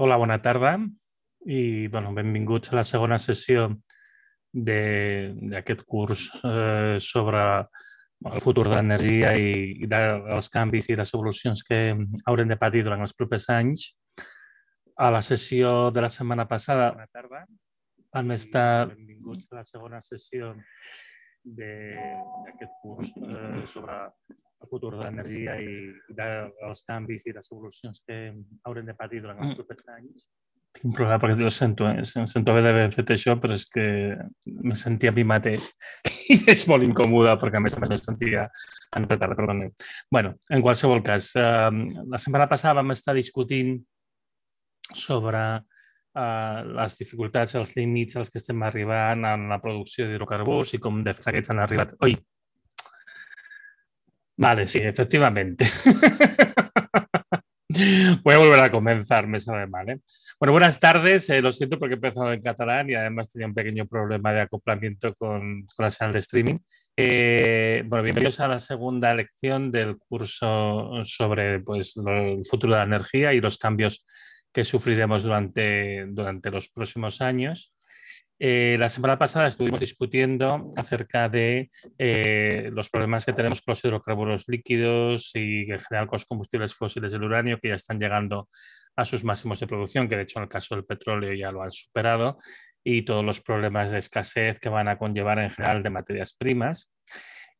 Hola, bona tarda i bueno, benvinguts a la segona sessió d'aquest curs eh, sobre el futur de l'energia i, i dels canvis i les evolucions que haurem de patir durant els propers anys. A la sessió de la setmana passada bona tarda. vam estar... Benvinguts a la segona sessió d'aquest curs eh, sobre el futur de l'energia i dels canvis i les solucions que haurem de patir durant els mm. propers anys. Tinc un problema perquè jo sento, eh? sento haver d'haver fet això, però és que me sentia a mi mateix i és molt incòmode perquè a més a més me sentia en retard, perdona. bueno, en qualsevol cas, eh, la setmana passada vam estar discutint sobre eh, les dificultats, els límits als que estem arribant en la producció d'hidrocarburs i com de fet aquests han arribat... Oi, Vale, sí, efectivamente. Voy a volver a comenzar, me sabe mal. ¿eh? Bueno, buenas tardes. Eh, lo siento porque he empezado en catalán y además tenía un pequeño problema de acoplamiento con, la señal de streaming. Eh, bueno, bienvenidos a la segunda lección del curso sobre pues, el futuro de la energía y los cambios que sufriremos durante, durante los próximos años. Eh, la semana pasada estuvimos discutiendo acerca de eh, los problemas que tenemos con los hidrocarburos líquidos y en general con los combustibles fósiles del uranio que ya están llegando a sus máximos de producción, que de hecho en el caso del petróleo ya lo han superado, y todos los problemas de escasez que van a conllevar en general de materias primas.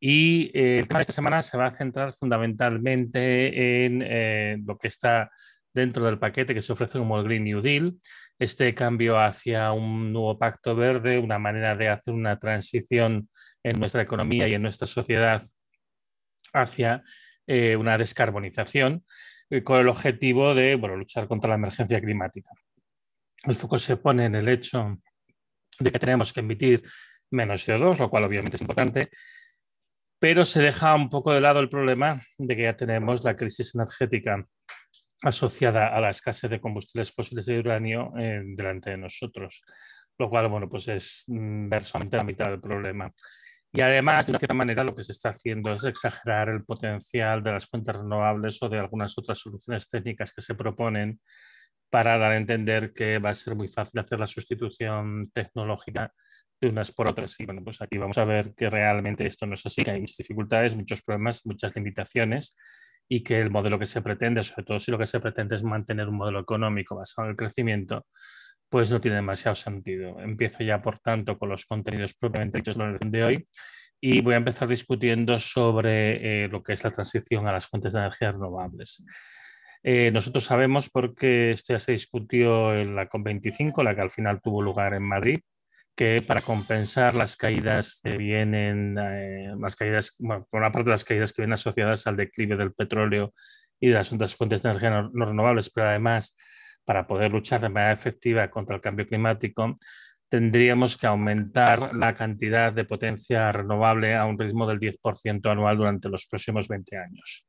Y eh, el tema de esta semana se va a centrar fundamentalmente en lo que está dentro del paquete que se ofrece como el Green New Deal, este cambio hacia un nuevo pacto verde, una manera de hacer una transición en nuestra economía y en nuestra sociedad hacia eh, una descarbonización eh, con el objetivo de bueno, luchar contra la emergencia climática. El foco se pone en el hecho de que tenemos que emitir menos CO2, lo cual obviamente es importante, pero se deja un poco de lado el problema de que ya tenemos la crisis energética asociada a la escasez de combustibles fósiles de uranio eh, delante de nosotros, lo cual, bueno, pues es mm, versamente la mitad del problema. Y además, de cierta manera, lo que se está haciendo es exagerar el potencial de las fuentes renovables o de algunas otras soluciones técnicas que se proponen para dar a entender que va a ser muy fácil hacer la sustitución tecnológica de unas por otras. Y bueno, pues aquí vamos a ver que realmente esto no es así, que hay muchas dificultades, muchos problemas, muchas limitaciones y que el modelo que se pretende, sobre todo si lo que se pretende es mantener un modelo económico basado en el crecimiento, pues no tiene demasiado sentido. Empiezo ya, por tanto, con los contenidos propiamente dichos de hoy y voy a empezar discutiendo sobre eh, lo que es la transición a las fuentes de energía renovables. Eh, nosotros sabemos porque esto ya se discutió en la COP25, la que al final tuvo lugar en Madrid, que para compensar las caídas que vienen, eh, caídas, por una parte las caídas que vienen asociadas al declive del petróleo y de las otras fuentes de energía no renovables, pero además para poder luchar de manera efectiva contra el cambio climático, tendríamos que aumentar la cantidad de potencia renovable a un ritmo del 10% anual durante los próximos 20 años.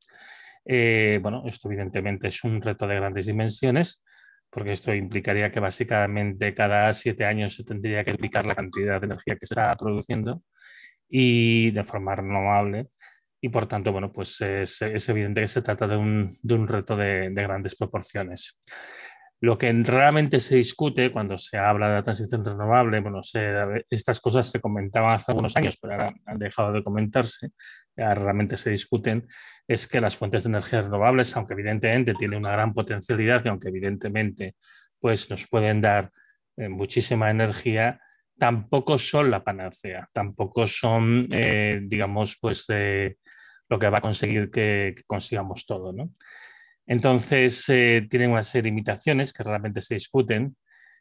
Eh, bueno, esto evidentemente es un reto de grandes dimensiones, porque esto implicaría que básicamente cada siete años se tendría que duplicar la cantidad de energía que se está produciendo y de forma renovable. Y por tanto, bueno, pues es, evidente que se trata de un, reto de, de, grandes proporciones. Lo que realmente se discute cuando se habla de la transición renovable, bueno, estas cosas se comentaban hace algunos años, pero ahora han dejado de comentarse, realmente se discuten, es que las fuentes de energías renovables, aunque evidentemente tienen una gran potencialidad y aunque evidentemente pues, nos pueden dar eh, muchísima energía, tampoco son la panacea, tampoco son, eh, digamos, pues eh, lo que va a conseguir que, que consigamos todo, ¿no? Entonces, eh, tienen una serie de limitaciones que realmente se discuten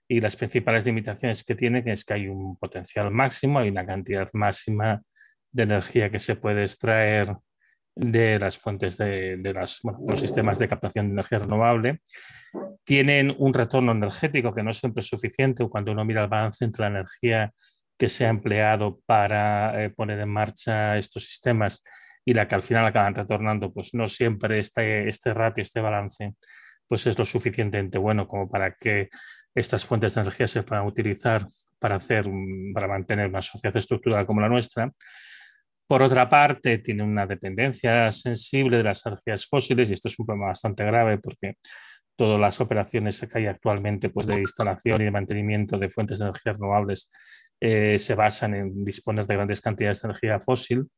y las principales limitaciones que tienen es que hay un potencial máximo, hay una cantidad máxima de energía que se puede extraer de las fuentes de, los sistemas de captación de energía renovable. Tienen un retorno energético que no es siempre suficiente cuando uno mira el balance entre la energía que se ha empleado para eh, poner en marcha estos sistemas y la que al final acaban retornando, pues no siempre este, este ratio, este balance, pues es lo suficientemente bueno como para que estas fuentes de energía se puedan utilizar para, hacer, para mantener una sociedad estructurada como la nuestra. Por otra parte, tiene una dependencia sensible de las energías fósiles y esto es un problema bastante grave porque todas las operaciones que hay actualmente pues, de instalación y de mantenimiento de fuentes de energías renovables eh, se basan en disponer de grandes cantidades de energía fósil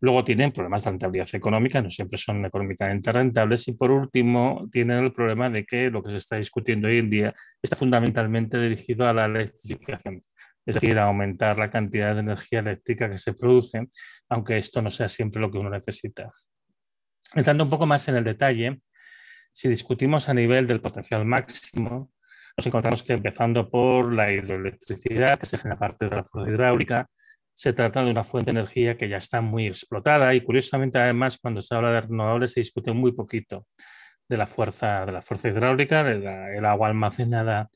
Luego tienen problemas de rentabilidad económica, no siempre son económicamente rentables. Y por último, tienen el problema de que lo que se está discutiendo hoy en día está fundamentalmente dirigido a la electrificación, es decir, a aumentar la cantidad de energía eléctrica que se produce, aunque esto no sea siempre lo que uno necesita. Entrando un poco más en el detalle, si discutimos a nivel del potencial máximo, nos encontramos que empezando por la hidroelectricidad, que se genera parte de la fuerza hidráulica, se trata de una fuente de energía que ya está muy explotada y curiosamente además cuando se habla de renovables se discute muy poquito de la fuerza, de la fuerza hidráulica, del agua almacenada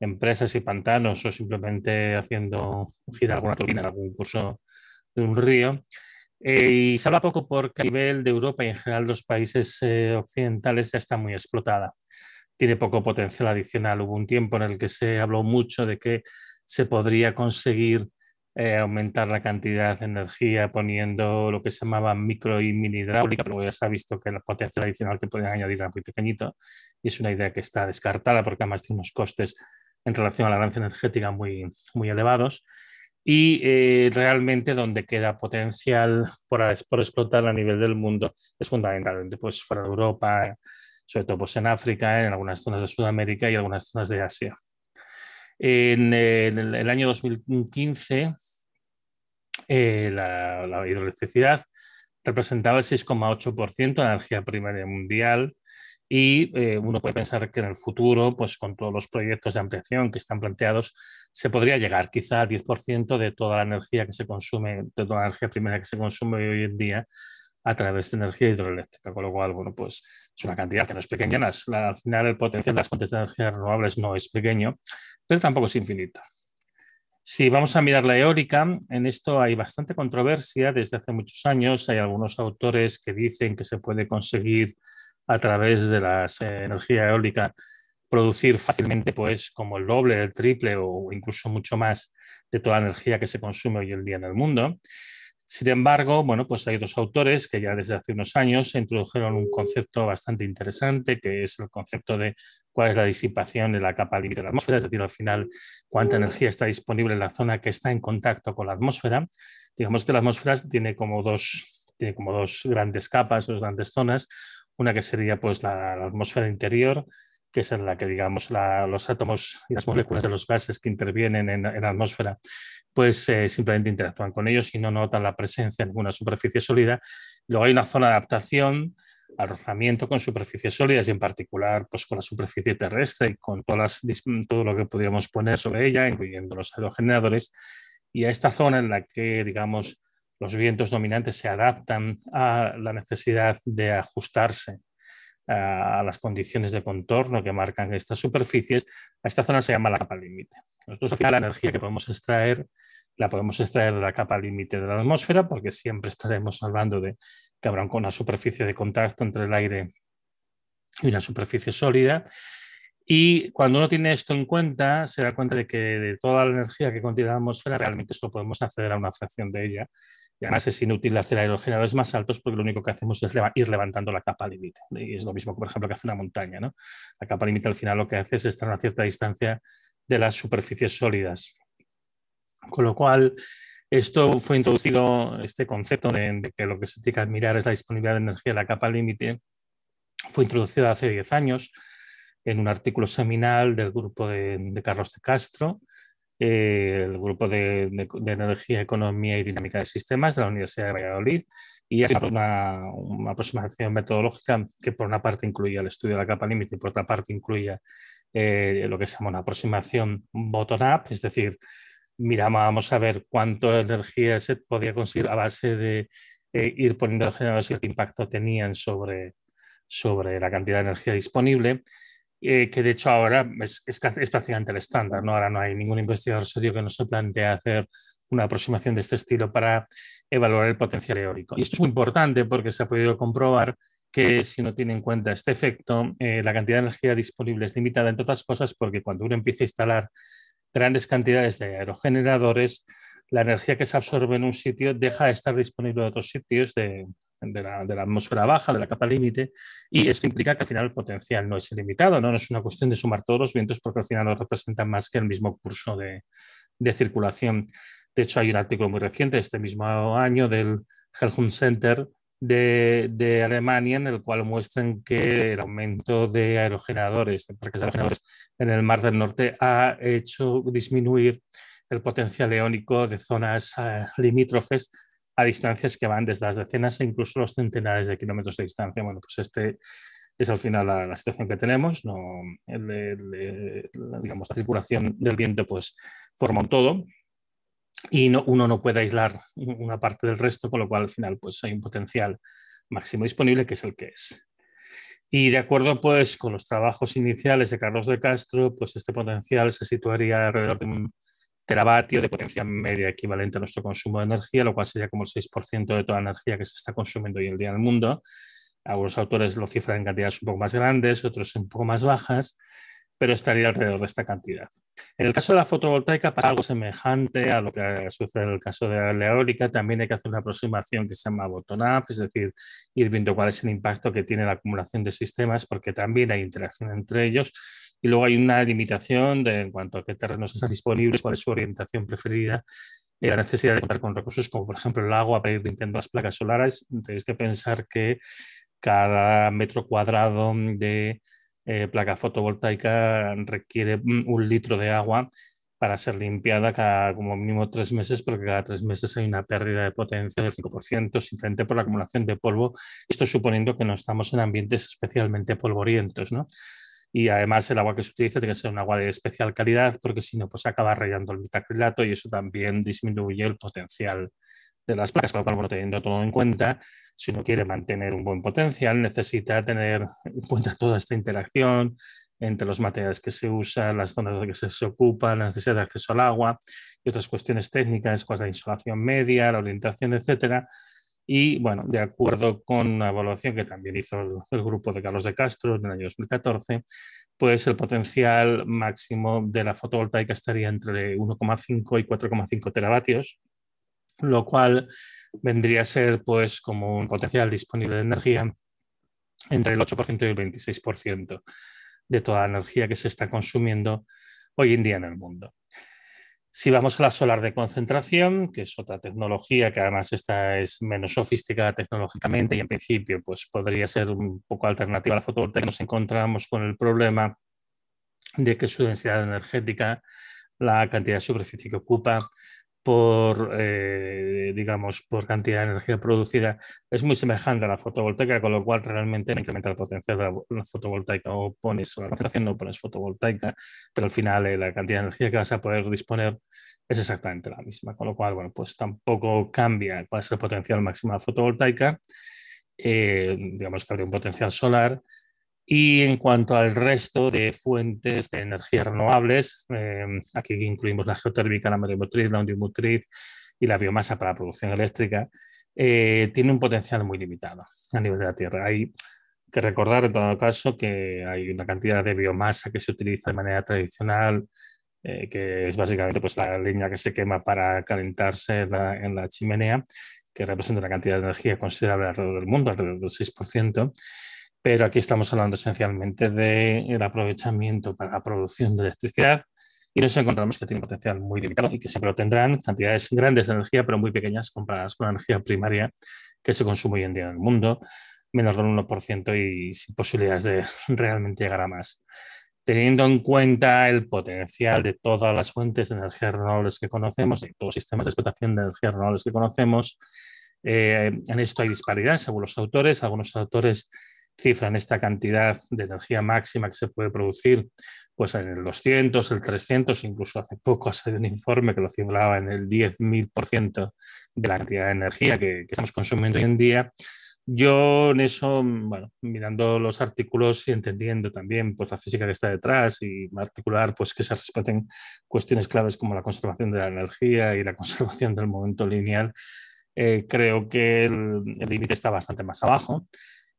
en presas y pantanos o simplemente haciendo girar alguna turbina en algún curso de un río. Eh, y se habla poco porque a nivel de Europa y en general los países eh, occidentales ya está muy explotada. Tiene poco potencial adicional. Hubo un tiempo en el que se habló mucho de que se podría conseguir eh, aumentar la cantidad de energía poniendo lo que se llamaba micro y mini hidráulica, pero ya se ha visto que la potencia adicional que podían añadir era muy pequeñito y es una idea que está descartada porque además tiene unos costes en relación a la ganancia energética muy, muy elevados. Y eh, realmente donde queda potencial por, por, explotar a nivel del mundo es fundamentalmente pues, fuera de Europa, sobre todo pues, en África, en algunas zonas de Sudamérica y algunas zonas de Asia. En, el, año 2015, eh, la, la, hidroelectricidad representaba el 6,8% de la energía primaria mundial y eh, uno puede pensar que en el futuro, pues con todos los proyectos de ampliación que están planteados, se podría llegar quizá al 10% de toda la energía que se consume, de toda la energía primaria que se consume hoy en día a través de energía hidroeléctrica, con lo cual, bueno, pues es una cantidad que no es pequeña, al final el potencial de las fuentes de energía renovables no es pequeño, pero tampoco es infinito. Si vamos a mirar la eólica, en esto hay bastante controversia desde hace muchos años. Hay algunos autores que dicen que se puede conseguir a través de la eh, energía eólica producir fácilmente pues como el doble, el triple o incluso mucho más de toda la energía que se consume hoy en día en el mundo. Sin embargo, bueno, pues hay dos autores que ya desde hace unos años introdujeron un concepto bastante interesante, que es el concepto de cuál es la disipación de la capa límite de la atmósfera, es decir, al final cuánta energía está disponible en la zona que está en contacto con la atmósfera. Digamos que la atmósfera tiene como dos, como dos grandes capas, dos grandes zonas. Una que sería pues la atmósfera interior, que es en la que, digamos, los átomos y las moléculas de los gases que intervienen en, la atmósfera, pues eh, simplemente interactúan con ellos y no notan la presencia de ninguna superficie sólida. Luego hay una zona de adaptación al rozamiento con superficies sólidas y en particular pues, con la superficie terrestre y con todas todo lo que pudiéramos poner sobre ella, incluyendo los aerogeneradores. Y a esta zona en la que, digamos, los vientos dominantes se adaptan a la necesidad de ajustarse a las condiciones de contorno que marcan estas superficies, a esta zona se llama la capa límite. Nosotros la energía que podemos extraer la podemos extraer de la capa límite de la atmósfera porque siempre estaremos hablando de que habrá una superficie de contacto entre el aire y una superficie sólida y cuando uno tiene esto en cuenta, se da cuenta de que de toda la energía que contiene la atmósfera, realmente solo podemos acceder a una fracción de ella. Y además es inútil hacer aerogeneradores más altos porque lo único que hacemos es ir levantando la capa límite. Y es lo mismo, por ejemplo, que hace una montaña. ¿no? La capa límite al final lo que hace es estar a una cierta distancia de las superficies sólidas. Con lo cual, esto fue introducido, este concepto de, de que lo que se tiene que admirar es la disponibilidad de energía de la capa límite, fue introducido hace 10 años en un artículo seminal del grupo de, Carlos de Castro, eh, el grupo de, Energía, Economía y Dinámica de Sistemas de la Universidad de Valladolid, y es una, una, aproximación metodológica que por una parte incluía el estudio de la capa límite y por otra parte incluía eh, lo que se llama una aproximación bottom-up, es decir, mirábamos a ver cuánto energía se podía conseguir a base de eh, ir poniendo generadores y qué impacto tenían sobre, sobre la cantidad de energía disponible eh, que de hecho ahora es, prácticamente el estándar, ¿no? Ahora no hay ningún investigador serio que no se plantea hacer una aproximación de este estilo para evaluar el potencial eólico. Y esto es muy importante porque se ha podido comprobar que si no tiene en cuenta este efecto, eh, la cantidad de energía disponible es limitada, entre otras cosas, porque cuando uno empieza a instalar grandes cantidades de aerogeneradores, la energía que se absorbe en un sitio deja de estar disponible en otros sitios de, la, atmósfera baja, de la capa límite, y esto implica que al final el potencial no es ilimitado, ¿no? es una cuestión de sumar todos los vientos porque al final no representan más que el mismo curso de, circulación. De hecho, hay un artículo muy reciente, este mismo año, del Helmholtz Center de, de, Alemania, en el cual muestran que el aumento de aerogeneradores, de aerogeneradores en el Mar del Norte, ha hecho disminuir el potencial eólico de zonas eh, limítrofes a distancias que van desde las decenas e incluso los centenares de kilómetros de distancia. Bueno, pues este es al final la, situación que tenemos. No, la, digamos, circulación del viento pues, forma todo y no, uno no puede aislar una parte del resto, con lo cual al final pues, hay un potencial máximo disponible que es el que es. Y de acuerdo pues, con los trabajos iniciales de Carlos de Castro, pues este potencial se situaría alrededor de un teravatio de potencia media equivalente a nuestro consumo de energía, lo cual sería como el 6% de toda la energía que se está consumiendo hoy en día en el mundo. Algunos autores lo cifran en cantidades un poco más grandes, otros un poco más bajas pero estaría alrededor de esta cantidad. En el caso de la fotovoltaica para algo semejante a lo que sucede en el caso de la eólica. También hay que hacer una aproximación que se llama bottom-up, es decir, ir viendo cuál es el impacto que tiene la acumulación de sistemas, porque también hay interacción entre ellos. Y luego hay una limitación de, en cuanto a qué terrenos están disponibles, cuál es su orientación preferida la necesidad de contar con recursos como por ejemplo el agua para ir limpiando las placas solares, tenéis que pensar que cada metro cuadrado de eh, placa fotovoltaica requiere mm, un litro de agua para ser limpiada cada como mínimo tres meses, porque cada tres meses hay una pérdida de potencia del 5%, simplemente por la acumulación de polvo. Esto suponiendo que no estamos en ambientes especialmente polvorientos, Y además el agua que se utiliza tiene que ser un agua de especial calidad, porque si no, pues acaba rayando el metacrilato y eso también disminuye el potencial de las placas, con lo cual, teniendo todo en cuenta, si no quiere mantener un buen potencial, necesita tener en cuenta toda esta interacción entre los materiales que se usan, las zonas que se, ocupa, ocupan, la necesidad de acceso al agua y otras cuestiones técnicas, como la insolación media, la orientación, etc. Y bueno, de acuerdo con la evaluación que también hizo el, el, grupo de Carlos de Castro en el año 2014, pues el potencial máximo de la fotovoltaica estaría entre 1,5 y 4,5 teravatios, lo cual vendría a ser pues como un potencial disponible de energía entre el 8% y el 26% de toda la energía que se está consumiendo hoy en día en el mundo. Si vamos a la solar de concentración, que es otra tecnología que además esta es menos sofisticada tecnológicamente y en principio pues podría ser un poco alternativa a la fotovoltaica, nos encontramos con el problema de que su densidad energética, la cantidad de superficie que ocupa, por, eh, digamos, por cantidad de energía producida es muy semejante a la fotovoltaica, con lo cual realmente incrementa el potencial de la, fotovoltaica. O pones la concentración, no pones fotovoltaica, pero al final eh, la cantidad de energía que vas a poder disponer es exactamente la misma. Con lo cual, bueno, pues tampoco cambia cuál es el potencial máximo de la fotovoltaica. Eh, digamos que habría un potencial solar y en cuanto al resto de fuentes de energías renovables, em, aquí incluimos la geotérmica, la maremotriz, la ondimotriz y la biomasa para producción eléctrica, eh, tiene un potencial muy limitado a nivel de la Tierra. Hay que recordar, en todo caso, que hay una cantidad de biomasa que se utiliza de manera tradicional, eh, que es básicamente pues, la leña que se quema para calentarse en la, en la chimenea, que representa una cantidad de energía considerable alrededor del mundo, alrededor del 6% pero aquí estamos hablando esencialmente del aprovechamiento para la producción de electricidad y nos encontramos que tiene un potencial muy limitado y que siempre lo tendrán, cantidades grandes de energía, pero muy pequeñas comparadas con la energía primaria que se consume hoy en día en el mundo, menos del 1% y sin posibilidades de realmente llegar a más. Teniendo en cuenta el potencial de todas las fuentes de energías renovables que conocemos, de todos los sistemas de explotación de energías renovables que conocemos, eh, en esto hay disparidades según los autores. Algunos autores cifran esta cantidad de energía máxima que se puede producir pues en el 200, el 300, incluso hace poco ha salido un informe que lo cifraba en el 10.000% de la cantidad de energía que, estamos consumiendo hoy en día. Yo en eso, bueno, mirando los artículos y entendiendo también pues, la física que está detrás y articular particular pues, que se respeten cuestiones claves como la conservación de la energía y la conservación del momento lineal, eh, creo que el límite está bastante más abajo.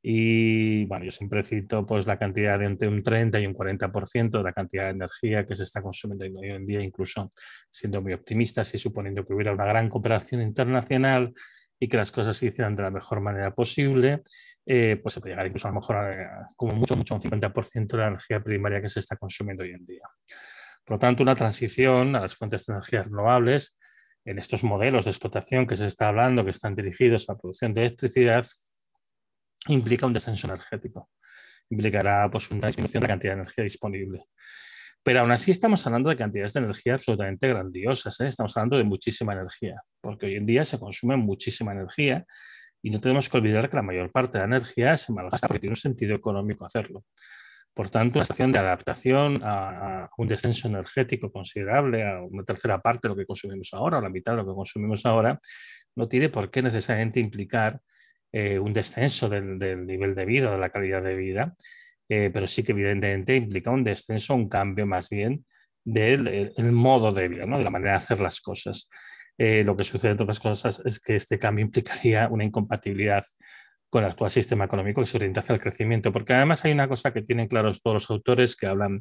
Y bueno, yo siempre cito pues, la cantidad de entre un 30 y un 40% de la cantidad de energía que se está consumiendo hoy en día, incluso siendo muy optimistas y suponiendo que hubiera una gran cooperación internacional y que las cosas se hicieran de la mejor manera posible, eh, pues se puede llegar incluso a lo mejor a, como mucho, mucho un 50% de la energía primaria que se está consumiendo hoy en día. Por lo tanto, una transición a las fuentes de energías renovables en estos modelos de explotación que se está hablando, que están dirigidos a la producción de electricidad, implica un descenso energético. Implicará pues, una disminución de la cantidad de energía disponible. Pero aún así estamos hablando de cantidades de energía absolutamente grandiosas. ¿eh? Estamos hablando de muchísima energía, porque hoy en día se consume muchísima energía y no tenemos que olvidar que la mayor parte de la energía se malgasta porque tiene un sentido económico hacerlo. Por tanto, una estación de adaptación a, a, un descenso energético considerable, a una tercera parte de lo que consumimos ahora o la mitad de lo que consumimos ahora, no tiene por qué necesariamente implicar eh, un descenso del, nivel de vida, de la calidad de vida, eh, pero sí que evidentemente implica un descenso, un cambio más bien del eh, el, modo de vida, ¿no? de la manera de hacer las cosas. lo que sucede entre otras cosas es que este cambio implicaría una incompatibilidad con el actual sistema económico que se orienta hacia el crecimiento, porque además hay una cosa que tienen claros todos los autores que hablan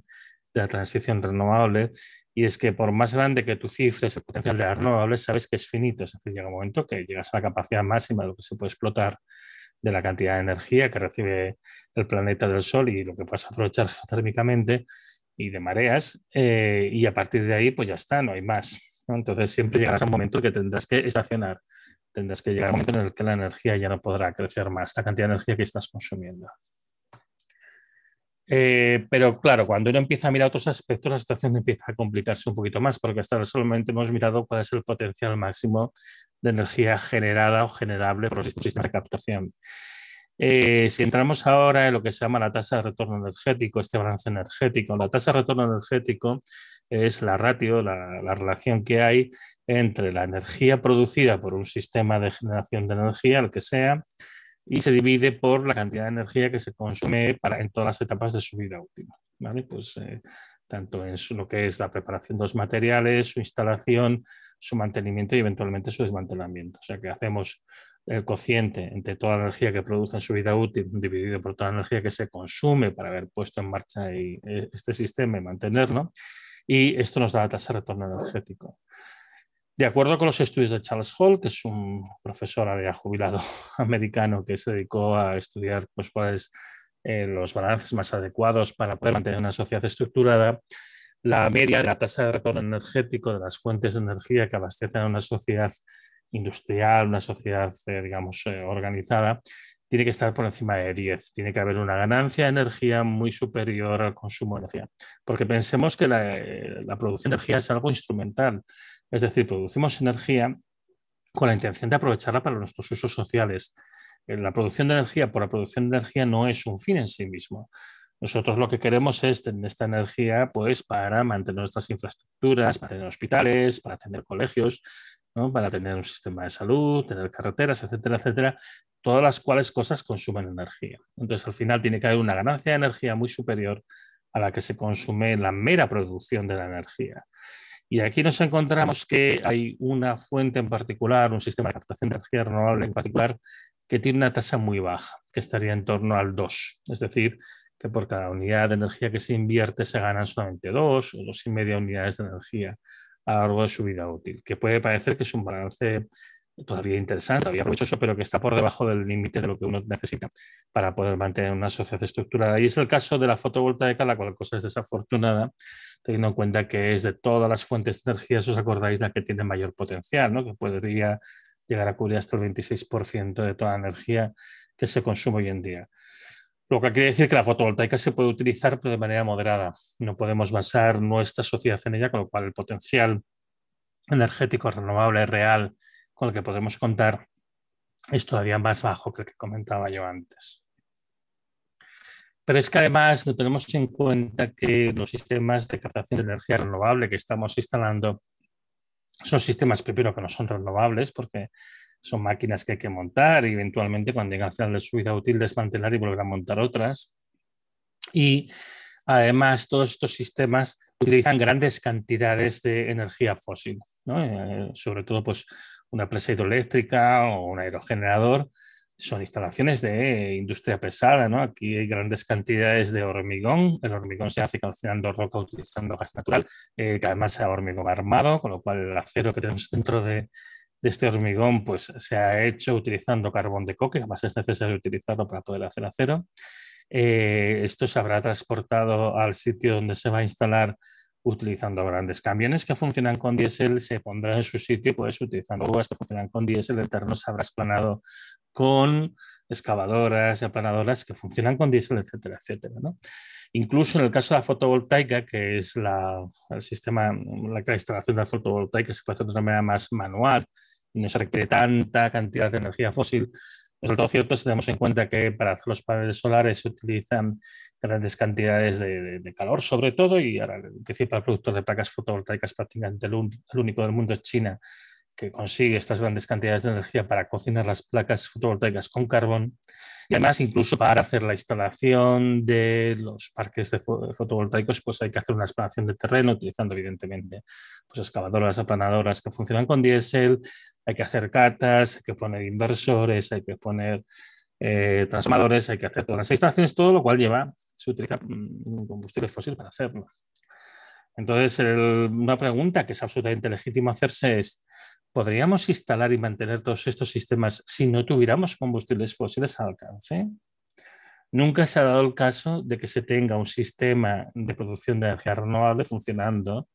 de la transición renovable y es que por más grande que tú cifres el potencial de las renovables, sabes que es finito, es decir, llega un momento que llegas a la capacidad máxima de lo que se puede explotar de la cantidad de energía que recibe el planeta del Sol y lo que puedes aprovechar geotérmicamente y de mareas, eh, y a partir de ahí pues ya está, no hay más. Entonces siempre llegas a un momento que tendrás que estacionar, tendrás que llegar a un momento en el que la energía ya no podrá crecer más, la cantidad de energía que estás consumiendo. Eh, pero claro, cuando uno empieza a mirar otros aspectos, la situación empieza a complicarse un poquito más, porque hasta ahora solamente hemos mirado cuál es el potencial máximo de energía generada o generable por el sistema de captación. Eh, si entramos ahora en lo que se llama la tasa de retorno energético, este balance energético, la tasa de retorno energético es la ratio, la, la, relación que hay entre la energía producida por un sistema de generación de energía, el que sea, y se divide por la cantidad de energía que se consume para, en todas las etapas de su vida útil. ¿vale? Pues, eh, tanto en lo que es la preparación de los materiales, su instalación, su mantenimiento y eventualmente su desmantelamiento. O sea que hacemos el cociente entre toda la energía que produce en su vida útil dividido por toda la energía que se consume para haber puesto en marcha eh, este sistema y mantenerlo. Y esto nos da la tasa de retorno energético. De acuerdo con los estudios de Charles Hall, que es un profesor ya jubilado americano que se dedicó a estudiar pues, cuáles eh, los balances más adecuados para poder mantener una sociedad estructurada, la media de la tasa de retorno energético de las fuentes de energía que abastecen a una sociedad industrial, una sociedad, eh, digamos, eh, organizada, tiene que estar por encima de 10. Tiene que haber una ganancia de energía muy superior al consumo de energía. Porque pensemos que la, la producción de energía es algo instrumental. Es decir, producimos energía con la intención de aprovecharla para nuestros usos sociales. Eh, la producción de energía por la producción de energía no es un fin en sí mismo. Nosotros lo que queremos es tener esta energía pues, para mantener nuestras infraestructuras, para tener hospitales, para tener colegios, para tener un sistema de salud, tener carreteras, etcétera, etcétera, todas las cuales cosas consumen energía. Entonces, al final tiene que haber una ganancia de energía muy superior a la que se consume en la mera producción de la energía. Y aquí nos encontramos que hay una fuente en particular, un sistema de captación de energía renovable en particular, que tiene una tasa muy baja, que estaría en torno al 2. Es decir, que por cada unidad de energía que se invierte se ganan solamente 2 o dos y media unidades de energía a lo largo de su vida útil, que puede parecer que es un balance todavía interesante, todavía provechoso, pero que está por debajo del límite de lo que uno necesita para poder mantener una sociedad estructurada. Y es el caso de la fotovoltaica, la cual cosa es desafortunada, teniendo en cuenta que es de todas las fuentes de energía, os acordáis, la que tiene mayor potencial, que podría llegar a cubrir hasta el 26% de toda la energía que se consume hoy en día. Lo que quiere decir que la fotovoltaica se puede utilizar pero de manera moderada. No podemos basar nuestra sociedad en ella, con lo cual el potencial energético renovable es real con el que podemos contar es todavía más bajo que el que comentaba yo antes. Pero es que además no tenemos en cuenta que los sistemas de captación de energía renovable que estamos instalando son sistemas primero que no son renovables porque son máquinas que hay que montar y eventualmente cuando llegan al final de su vida útil desmantelar y volver a montar otras. Y además todos estos sistemas utilizan grandes cantidades de energía fósil, eh, sobre todo pues una presa hidroeléctrica o un aerogenerador, son instalaciones de industria pesada, Aquí hay grandes cantidades de hormigón, el hormigón se hace calcinando roca utilizando gas natural, eh, que además sea hormigón armado, con lo cual el acero que tenemos dentro de, este hormigón pues, se ha hecho utilizando carbón de coque, además es necesario utilizarlo para poder hacer acero. Eh, esto se habrá transportado al sitio donde se va a instalar utilizando grandes camiones que funcionan con diésel, se pondrá en su sitio, y puedes utilizando uvas que funcionan con diésel, terreno se habrá con excavadoras y aplanadoras que funcionan con diésel, etcétera, etcétera. Incluso en el caso de la fotovoltaica, que es la, el sistema, la, la instalación de la fotovoltaica se puede hacer de una manera más manual y no se requiere tanta cantidad de energía fósil, cierto si tenemos en cuenta que para hacer los paneles solares se utilizan grandes cantidades de, calor, sobre todo, y ahora el principal productor de placas fotovoltaicas prácticamente el único del mundo es China, que consigue estas grandes cantidades de energía para cocinar las placas fotovoltaicas con carbón y además incluso para hacer la instalación de los parques fotovoltaicos pues hay que hacer una explanación de terreno utilizando evidentemente pues excavadoras, aplanadoras que funcionan con diésel, hay que hacer catas, hay que poner inversores, hay que poner eh, transmadores, hay que hacer todas las instalaciones, todo lo cual lleva, se utiliza mm, combustible fósil para hacerlo. Entonces, una pregunta que es absolutamente legítimo hacerse es, ¿podríamos instalar y mantener todos estos sistemas si no tuviéramos combustibles fósiles al alcance? Nunca se ha dado el caso de que se tenga un sistema de producción de energía renovable funcionando,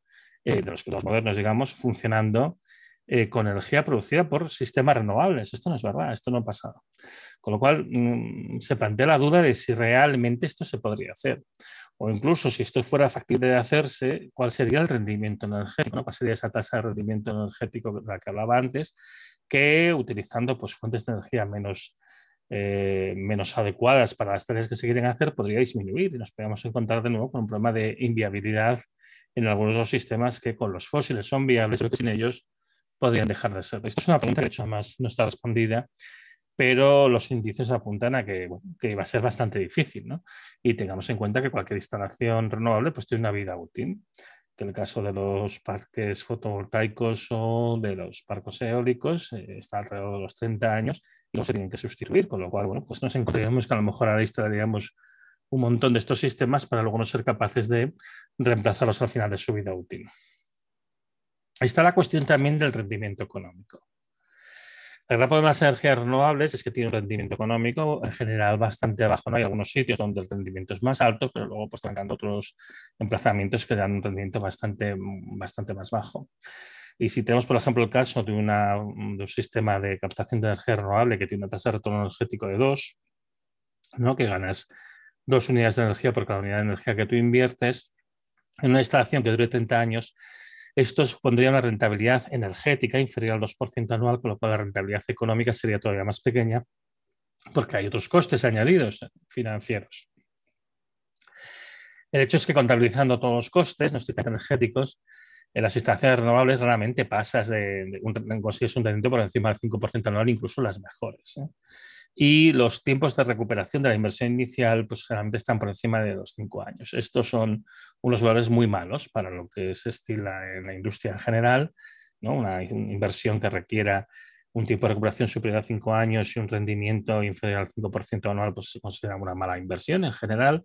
eh, de los, que los modernos, digamos, funcionando eh, con energía producida por sistemas renovables. Esto no es verdad, esto no ha pasado. Con lo cual, mm, se plantea la duda de si realmente esto se podría hacer o incluso si esto fuera factible de hacerse, cuál sería el rendimiento energético, ¿no? cuál esa tasa de rendimiento energético de la que hablaba antes, que utilizando pues, fuentes de energía menos, eh, menos adecuadas para las tareas que se quieren hacer podría disminuir y nos podríamos encontrar de nuevo con un problema de inviabilidad en algunos de los sistemas que con los fósiles son viables, pero que sin ellos podrían dejar de ser. Esto es una pregunta que, de hecho, más no está respondida pero los indicios apuntan a que, va a ser bastante difícil, Y tengamos en cuenta que cualquier instalación renovable pues tiene una vida útil, que en el caso de los parques fotovoltaicos o de los parques eólicos eh, está alrededor de los 30 años y no se tienen que sustituir, con lo cual, pues nos encontramos que a lo mejor ahora instalaríamos un montón de estos sistemas para luego no ser capaces de reemplazarlos al final de su vida útil. Ahí está la cuestión también del rendimiento económico. El gran de las energías renovables es que tiene un rendimiento económico en general bastante bajo. ¿no? Hay algunos sitios donde el rendimiento es más alto, pero luego pues dando otros emplazamientos que dan un rendimiento bastante, bastante más bajo. Y si tenemos, por ejemplo, el caso de, una, de un sistema de captación de energía renovable que tiene una tasa de retorno energético de 2, ¿no? que ganas dos unidades de energía por cada unidad de energía que tú inviertes en una instalación que dure 30 años, esto supondría una rentabilidad energética inferior al 2% anual, con lo cual la rentabilidad económica sería todavía más pequeña porque hay otros costes añadidos eh, financieros. El hecho es que contabilizando todos los costes, no energéticos, en eh, las instalaciones renovables raramente pasas de, un un, consigues un por encima del 5% anual, incluso las mejores. ¿eh? y los tiempos de recuperación de la inversión inicial pues generalmente están por encima de los cinco años. Estos son unos valores muy malos para lo que se estila en la industria en general, ¿no? una inversión que requiera un tiempo de recuperación superior a cinco años y un rendimiento inferior al 5% anual, pues se considera una mala inversión en general.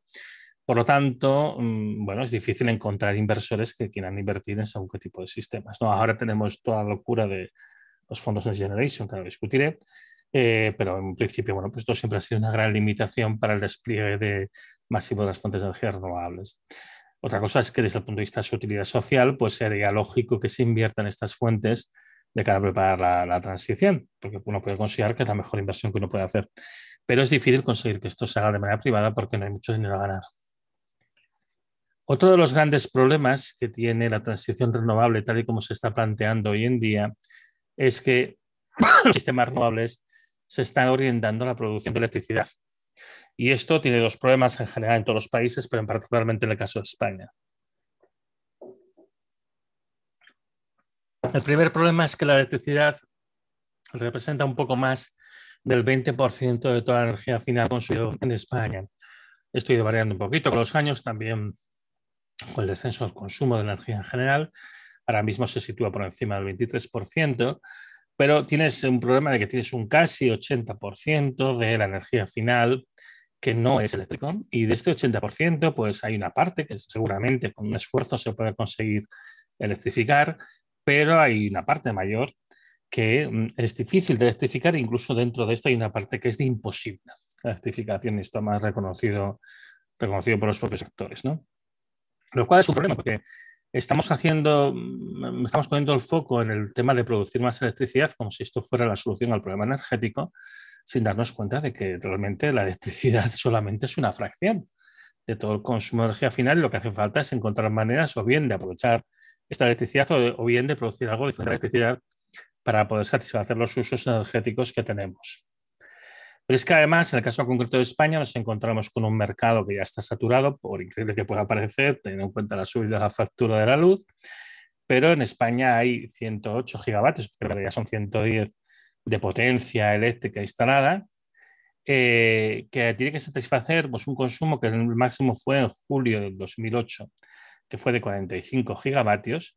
Por lo tanto, mm, bueno, es difícil encontrar inversores que quieran invertir en según qué tipo de sistemas. ¿no? Ahora tenemos toda la locura de los fondos de Generation, que lo discutiré, eh, pero en principio, bueno, pues esto siempre ha sido una gran limitación para el despliegue de masivo de las fuentes de energía renovables. Otra cosa es que desde el punto de vista de su utilidad social, pues sería lógico que se inviertan estas fuentes de cara a preparar la, transición, porque uno puede considerar que es la mejor inversión que uno puede hacer. Pero es difícil conseguir que esto se haga de manera privada porque no hay mucho dinero a ganar. Otro de los grandes problemas que tiene la transición renovable, tal y como se está planteando hoy en día, es que los sistemas renovables se está orientando a la producción de electricidad. Y esto tiene dos problemas en general en todos los países, pero en particularmente en el caso de España. El primer problema es que la electricidad representa un poco más del 20% de toda la energía final consumida en España. Esto ha ido variando un poquito con los años, también con el descenso del consumo de energía en general. Ahora mismo se sitúa por encima del 23%, pero tienes un problema de que tienes un casi 80% de la energía final que no es eléctrico. Y de este 80%, pues hay una parte que seguramente con un esfuerzo se puede conseguir electrificar, pero hay una parte mayor que mm, es difícil de electrificar, incluso dentro de esto hay una parte que es de imposible electrificación, y esto más reconocido, reconocido por los propios actores, ¿no? Lo cual es un problema, porque estamos haciendo, mm, estamos poniendo el foco en el tema de producir más electricidad como si esto fuera la solución al problema energético, sin darnos cuenta de que realmente la electricidad solamente es una fracción de todo el consumo de energía final y lo que hace falta es encontrar maneras o bien de aprovechar esta electricidad o, bien de producir algo de electricidad para poder satisfacer los usos energéticos que tenemos. Pero es que además, en el caso concreto de España, nos encontramos con un mercado que ya está saturado, por increíble que pueda parecer, teniendo en cuenta la subida de la factura de la luz, pero en España hay 108 gigavatios, que que ya son 110 de potencia eléctrica instalada, eh, que tiene que satisfacer pues, un consumo que el máximo fue en julio del 2008, que fue de 45 gigavatios,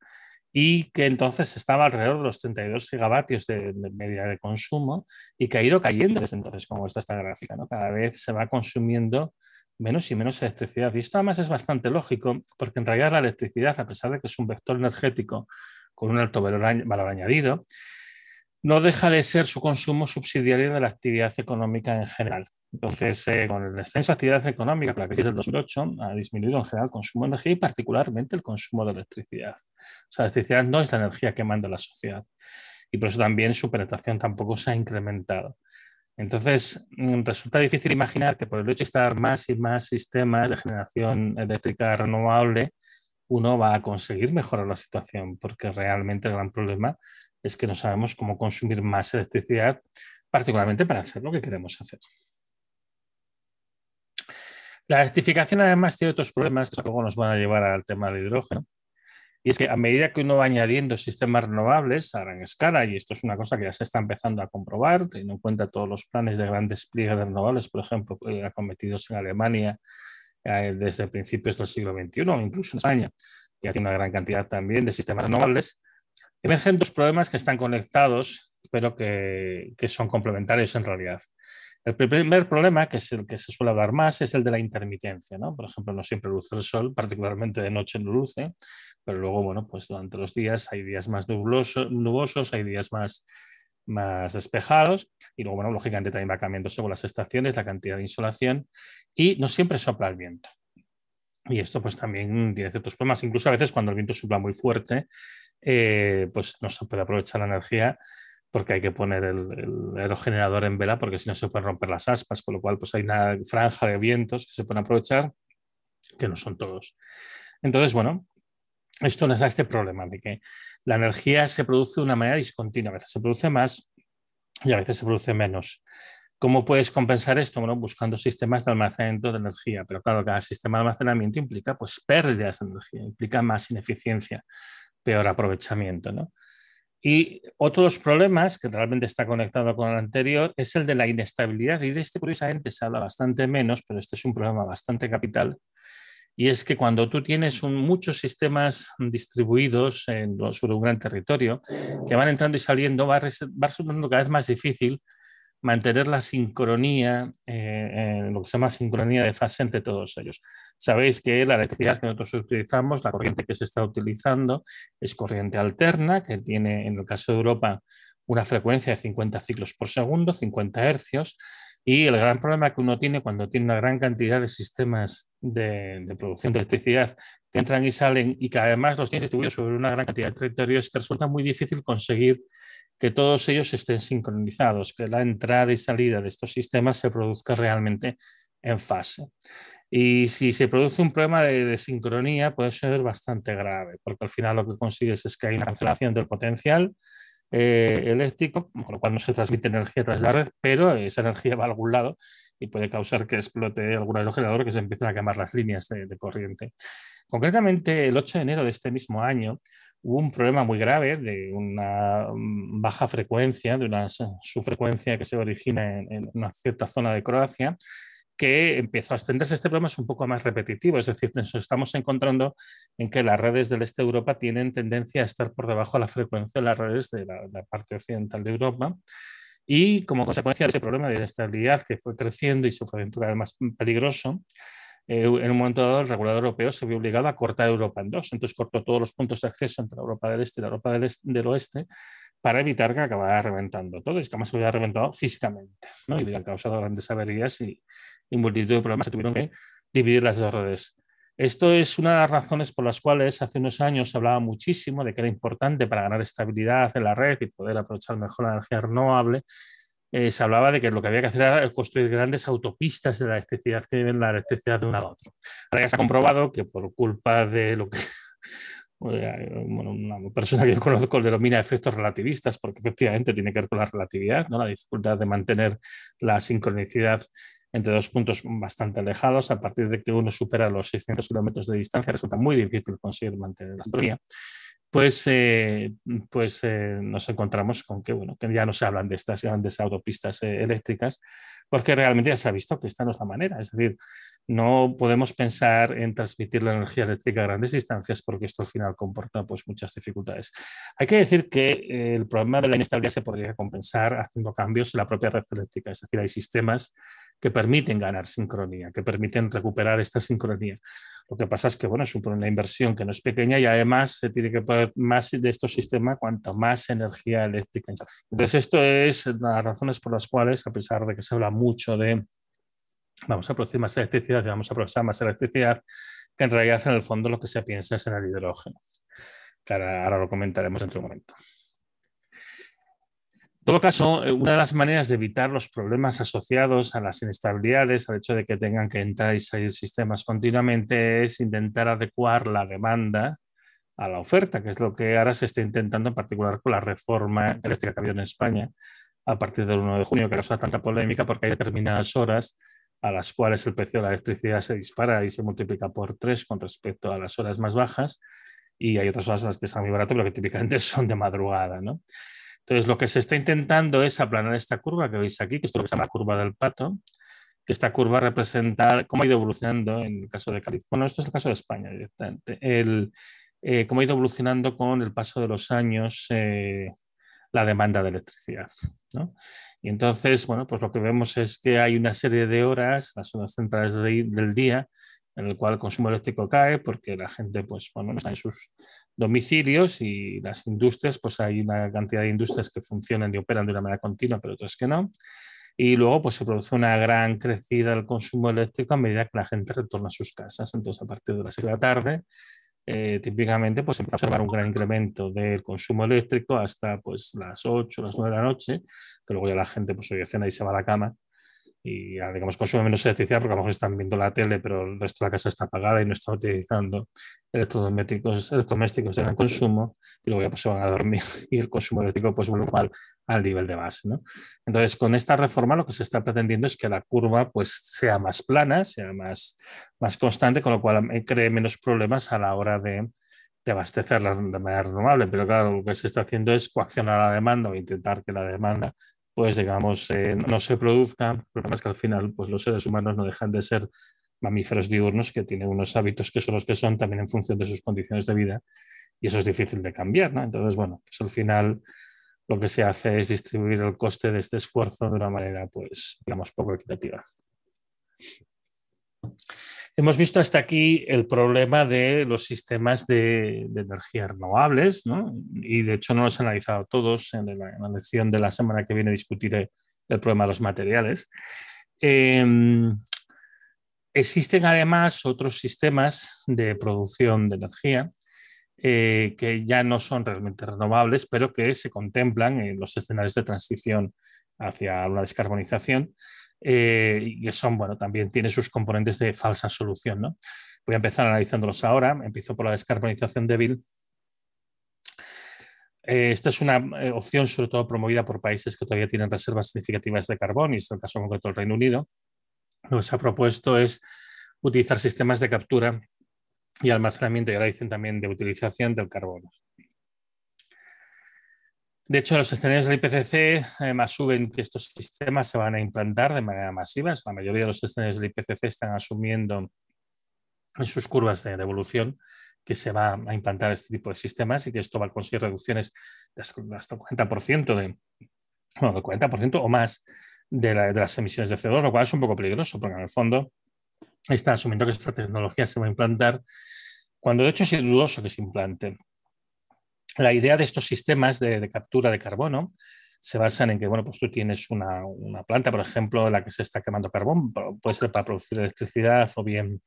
y que entonces estaba alrededor de los 32 gigavatios de, media de consumo y que ha ido cayendo desde entonces, como está esta gráfica. ¿no? Cada vez se va consumiendo menos y menos electricidad. Y esto además es bastante lógico, porque en realidad la electricidad, a pesar de que es un vector energético con un alto valor, valor añadido, no deja de ser su consumo subsidiario de la actividad económica en general. Entonces, eh, con el descenso de actividad económica, la crisis del 2008, ha disminuido en general el consumo de energía y particularmente el consumo de electricidad. O sea, la electricidad no es la energía que manda la sociedad y por eso también su penetración tampoco se ha incrementado. Entonces, mm, resulta difícil imaginar que por el hecho de estar más y más sistemas de generación eléctrica renovable, uno va a conseguir mejorar la situación, porque realmente el gran problema es que no sabemos cómo consumir más electricidad, particularmente para hacer lo que queremos hacer. La electrificación además tiene otros problemas que luego nos van a llevar al tema del hidrógeno. Y es que a medida que uno va añadiendo sistemas renovables a gran escala, y esto es una cosa que ya se está empezando a comprobar, teniendo en cuenta todos los planes de gran despliegue de renovables, por ejemplo, acometidos en Alemania eh, desde principios del siglo XXI, incluso en España, que tiene una gran cantidad también de sistemas renovables, Emergen dos problemas que están conectados, pero que, son complementarios en realidad. El primer problema, que es el que se suele hablar más, es el de la intermitencia. ¿no? Por ejemplo, no siempre luce el sol, particularmente de noche no luce, pero luego, bueno, pues durante los días hay días más nubosos, hay días más, más despejados y luego, bueno, lógicamente también va cambiando según las estaciones, la cantidad de insolación y no siempre sopla el viento. Y esto pues también tiene ciertos problemas, incluso a veces cuando el viento sopla muy fuerte, eh, pues no se puede aprovechar la energía porque hay que poner el, aerogenerador en vela porque si no se pueden romper las aspas, con lo cual pues hay una franja de vientos que se pueden aprovechar, que no son todos. Entonces, bueno, esto nos da este problema de que la energía se produce de una manera discontinua, a veces se produce más y a veces se produce menos. ¿Cómo puedes compensar esto? Bueno, buscando sistemas de almacenamiento de energía, pero claro, cada sistema de almacenamiento implica pues, pérdidas de energía, implica más ineficiencia peor aprovechamiento. ¿no? Y otro los problemas que realmente está conectado con el anterior es el de la inestabilidad. Y de este, curiosamente, se habla bastante menos, pero este es un problema bastante capital. Y es que cuando tú tienes muchos sistemas distribuidos sobre un gran territorio que van entrando y saliendo, va, va resultando cada vez más difícil mantener la sincronía, eh, eh, lo que se llama sincronía de fase entre todos ellos. Sabéis que la electricidad que nosotros utilizamos, la corriente que se está utilizando, es corriente alterna, que tiene en el caso de Europa una frecuencia de 50 ciclos por segundo, 50 hercios, y el gran problema que uno tiene cuando tiene una gran cantidad de sistemas de, producción de electricidad que entran y salen y que además los tienes distribuidos sobre una gran cantidad de territorios, que resulta muy difícil conseguir que todos ellos estén sincronizados, que la entrada y salida de estos sistemas se produzca realmente en fase. Y si se produce un problema de, de, sincronía, puede ser bastante grave, porque al final lo que consigues es que hay una cancelación del potencial eh, eléctrico, con lo cual no se transmite energía tras la red, pero esa energía va a algún lado y puede causar que explote algún de que se empiecen a quemar las líneas de, corriente. Concretamente, el 8 de enero de este mismo año, hubo un problema muy grave de una baja frecuencia, de una subfrecuencia que se origina en, una cierta zona de Croacia, que empieza a extenderse. Este problema es un poco más repetitivo, es decir, nos estamos encontrando en que las redes del este de Europa tienen tendencia a estar por debajo de la frecuencia de las redes de la, parte occidental de Europa. Y como consecuencia de este problema de inestabilidad que fue creciendo y se fue vez más peligroso, eh, en un momento dado el regulador europeo se vio obligado a cortar Europa en dos. Entonces cortó todos los puntos de acceso entre Europa del Este y la Europa del, Oeste para evitar que acabara reventando todo. Y es que además se hubiera reventado físicamente y hubiera causado grandes averías y, y multitud de problemas se tuvieron que dividir las dos redes. Esto es una de las razones por las cuales hace unos años se hablaba muchísimo de que era importante para ganar estabilidad en la red y poder aprovechar mejor la energía renovable. Eh, se hablaba de que lo que había que hacer era construir grandes autopistas de la electricidad que viven la electricidad de una lado a otro. Ahora ya se ha comprobado que por culpa de lo que bueno, una persona que yo conozco denomina efectos relativistas, porque efectivamente tiene que ver con la relatividad, ¿no? la dificultad de mantener la sincronicidad entre dos puntos bastante alejados, a partir de que uno supera los 600 kilómetros de distancia, resulta muy difícil conseguir mantener la astronomía pues, eh, pues eh, nos encontramos con que, bueno, que ya no se hablan de estas grandes autopistas eh, eléctricas, porque realmente ya se ha visto que esta no es la manera. Es decir, no podemos pensar en transmitir la energía eléctrica a grandes distancias porque esto al final comporta pues, muchas dificultades. Hay que decir que el problema de la inestabilidad se podría compensar haciendo cambios en la propia red eléctrica. Es decir, hay sistemas que permiten ganar sincronía, que permiten recuperar esta sincronía. Lo que pasa es que, bueno, supone una inversión que no es pequeña y además se tiene que poner más de estos sistemas cuanto más energía eléctrica. Entonces, esto es las razones por las cuales, a pesar de que se habla mucho de vamos a producir más electricidad y vamos a procesar más electricidad, que en realidad en el fondo lo que se piensa es en el hidrógeno. que ahora lo comentaremos en otro un momento todo caso, eh, una de las maneras de evitar los problemas asociados a las inestabilidades, al hecho de que tengan que entrar y salir sistemas continuamente, es intentar adecuar la demanda a la oferta, que es lo que ahora se está intentando en particular con la reforma eléctrica que en España a partir del 1 de junio, que causa tanta polémica porque hay determinadas horas a las cuales el precio de la electricidad se dispara y se multiplica por tres con respecto a las horas más bajas, y hay otras horas a las que es muy barato, pero que típicamente son de madrugada. ¿no? Entonces, lo que se está intentando es aplanar esta curva que veis aquí, que es lo que se llama la curva del pato, que esta curva representa cómo ha ido evolucionando en el caso de California. Bueno, esto es el caso de España directamente. Eh, cómo ha ido evolucionando con el paso de los años eh, la demanda de electricidad. ¿no? Y entonces, bueno, pues lo que vemos es que hay una serie de horas, las horas centrales del día, en el cual el consumo eléctrico cae porque la gente pues, bueno, está en sus domicilios y las industrias, pues hay una cantidad de industrias que funcionan y operan de una manera continua, pero otras que no. Y luego pues, se produce una gran crecida del consumo eléctrico a medida que la gente retorna a sus casas. Entonces, a partir de las 6 de la tarde, eh, típicamente pues empieza a observar un gran incremento del consumo eléctrico hasta pues las 8, las 9 de la noche, que luego ya la gente pues hoy cena y se va a la cama y ah, digamos consume menos electricidad porque a lo mejor están viendo la tele, pero el resto de la casa está apagada y no están utilizando electrodomésticos, electrodomésticos de gran consumo y luego ya pues se van a dormir y el consumo eléctrico pues vuelve al, al nivel de base. ¿no? Entonces con esta reforma lo que se está pretendiendo es que la curva pues sea más plana, sea más, más constante, con lo cual eh, cree menos problemas a la hora de, de abastecer de manera renovable, pero claro, lo que se está haciendo es coaccionar la demanda o intentar que la demanda pues digamos, eh, no se produzca. El es que al final, pues los seres humanos no dejan de ser mamíferos diurnos que tienen unos hábitos que son los que son también en función de sus condiciones de vida y eso es difícil de cambiar, ¿no? Entonces, bueno, pues al final lo que se hace es distribuir el coste de este esfuerzo de una manera, pues, digamos, poco equitativa. Hemos visto hasta aquí el problema de los sistemas de, energía energías renovables, y de hecho no los he analizado todos. En la, lección de la semana que viene discutiré el problema de los materiales. Em, existen además otros sistemas de producción de energía eh, que ya no son realmente renovables, pero que se contemplan en los escenarios de transición hacia una descarbonización eh, y que son, bueno, también tiene sus componentes de falsa solución. Voy a empezar analizándolos ahora. Empiezo por la descarbonización débil. Eh, esta es una eh, opción sobre todo promovida por países que todavía tienen reservas significativas de carbón, y es el caso concreto el Reino Unido. Lo que se ha propuesto es utilizar sistemas de captura y almacenamiento, y ahora dicen también de utilización del carbono. De hecho, los escenarios del IPCC más suben que estos sistemas se van a implantar de manera masiva. La mayoría de los escenarios del IPCC están asumiendo en sus curvas de, evolución que se va a implantar este tipo de sistemas y que esto va a conseguir reducciones de hasta el 40% de, o más de, las emisiones de CO2, lo cual es un poco peligroso porque en el fondo está asumiendo que esta tecnología se va a implantar cuando de hecho es dudoso que se implante la idea de estos sistemas de, captura de carbono se basan en que, bueno, pues tú tienes una, planta, por ejemplo, la que se está quemando carbón, puede ser para producir electricidad o bien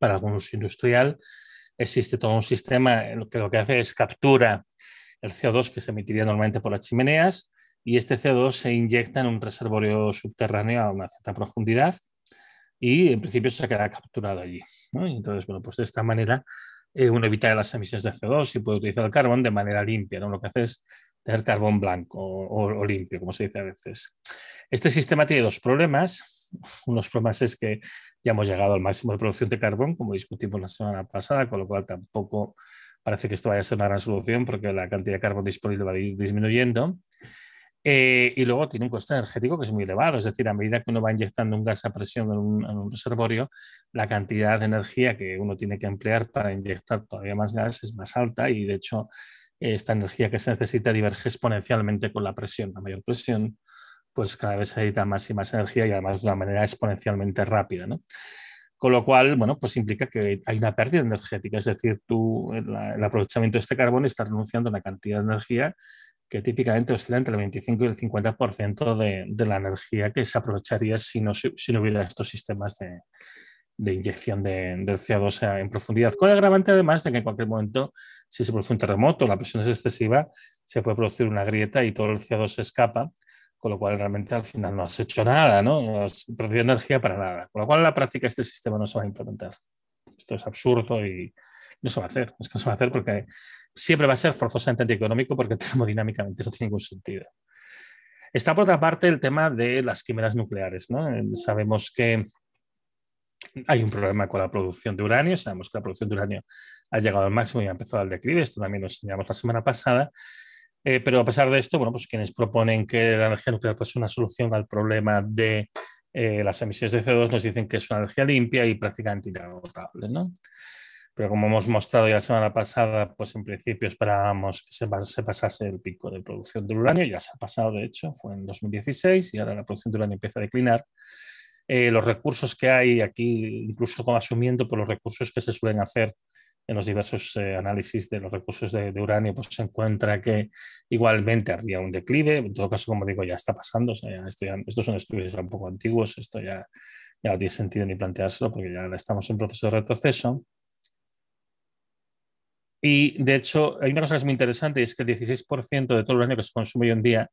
para algún uso industrial. Existe todo un sistema que lo que hace es captura el CO2 que se emitiría normalmente por las chimeneas y este CO2 se inyecta en un reservorio subterráneo a una cierta profundidad y en principio se queda capturado allí. ¿no? entonces, bueno, pues de esta manera uno evita las emisiones de CO2 y puede utilizar el carbón de manera limpia. ¿no? Lo que hace es tener carbón blanco o, limpio, como se dice a veces. Este sistema tiene dos problemas. Uno de los problemas es que ya hemos llegado al máximo de producción de carbón, como discutimos la semana pasada, con lo cual tampoco parece que esto vaya a ser una gran solución porque la cantidad de carbón disponible va disminuyendo. Eh, y luego tiene un coste energético que es muy elevado, es decir, a medida que uno va inyectando un gas a presión en un, reservorio, la cantidad de energía que uno tiene que emplear para inyectar todavía más gas es más alta y de hecho esta energía que se necesita diverge exponencialmente con la presión. la mayor presión, pues cada vez se necesita más y más energía y además de una manera exponencialmente rápida. ¿no? Con lo cual, bueno, pues implica que hay una pérdida energética, es decir, tú el, el aprovechamiento de este carbón está renunciando a una cantidad de energía que típicamente oscila entre el 25 y el 50% de, de, la energía que se aprovecharía si no, si no hubiera estos sistemas de, de inyección de, de, CO2 en profundidad. Con el agravante, además, de que en cualquier momento, si se produce un terremoto, la presión es excesiva, se puede producir una grieta y todo el CO2 se escapa, con lo cual realmente al final no has hecho nada, no, has producido energía para nada. Con lo cual, en la práctica, este sistema no se va a implementar. Esto es absurdo y no se va a hacer. Es que no se va a hacer porque siempre va a ser forzosamente antieconómico porque termodinámicamente no tiene ningún sentido. Está por otra parte el tema de las quimeras nucleares. Eh, sabemos que hay un problema con la producción de uranio, sabemos que la producción de uranio ha llegado al máximo y ha empezado al declive, esto también lo enseñamos la semana pasada. Eh, pero a pesar de esto, bueno, pues quienes proponen que la energía nuclear pues, es una solución al problema de eh, las emisiones de CO2 nos dicen que es una energía limpia y prácticamente inagotable. ¿no? pero como hemos mostrado ya la semana pasada, pues en principio esperábamos que se, pasase el pico de producción del uranio, ya se ha pasado de hecho, fue en 2016 y ahora la producción de uranio empieza a declinar. Eh, los recursos que hay aquí, incluso asumiendo por los recursos que se suelen hacer en los diversos eh, análisis de los recursos de, uranio, pues se encuentra que igualmente habría un declive. En todo caso, como digo, ya está pasando. estos son estudios ya un poco antiguos, esto ya, ya no tiene sentido ni planteárselo porque ya estamos en proceso de retroceso. Y de hecho, hay una cosa que es muy interesante y es que el 16% de todo el uranio que se consume hoy en día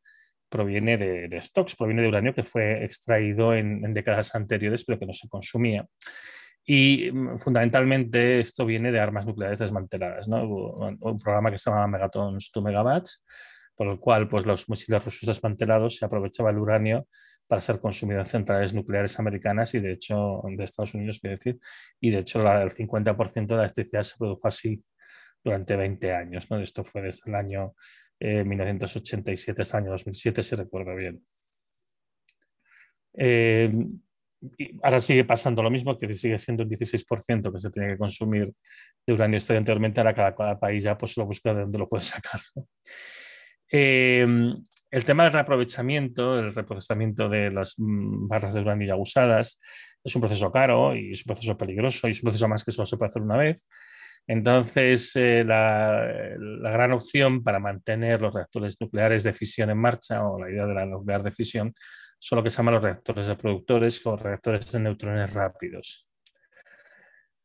proviene de, stocks, proviene de uranio que fue extraído en, décadas anteriores pero que no se consumía. Y mm, fundamentalmente esto viene de armas nucleares desmanteladas. Un, programa que se llamaba Megatons to Megawatts, por el cual pues, los misiles rusos desmantelados se aprovechaba el uranio para ser consumido en centrales nucleares americanas y de hecho de Estados Unidos, quiero decir, y de hecho el 50% de la electricidad se produjo así durante 20 años. Esto fue desde el año 1987 hasta el año 2007, si recuerdo bien. Eh, ahora sigue pasando lo mismo, que sigue siendo un 16% que se tiene que consumir de uranio estudiado anteriormente, ahora cada, país ya pues, lo busca de dónde lo puede sacar. Eh, el tema del reaprovechamiento, el reprocesamiento de las mm, barras de uranio ya usadas, es un proceso caro y es un proceso peligroso y es un proceso más que solo se puede hacer una vez. Entonces, eh, la, gran opción para mantener los reactores nucleares de fisión en marcha, o la idea de la nuclear de fisión, son lo que se llaman los reactores de productores o reactores de neutrones rápidos.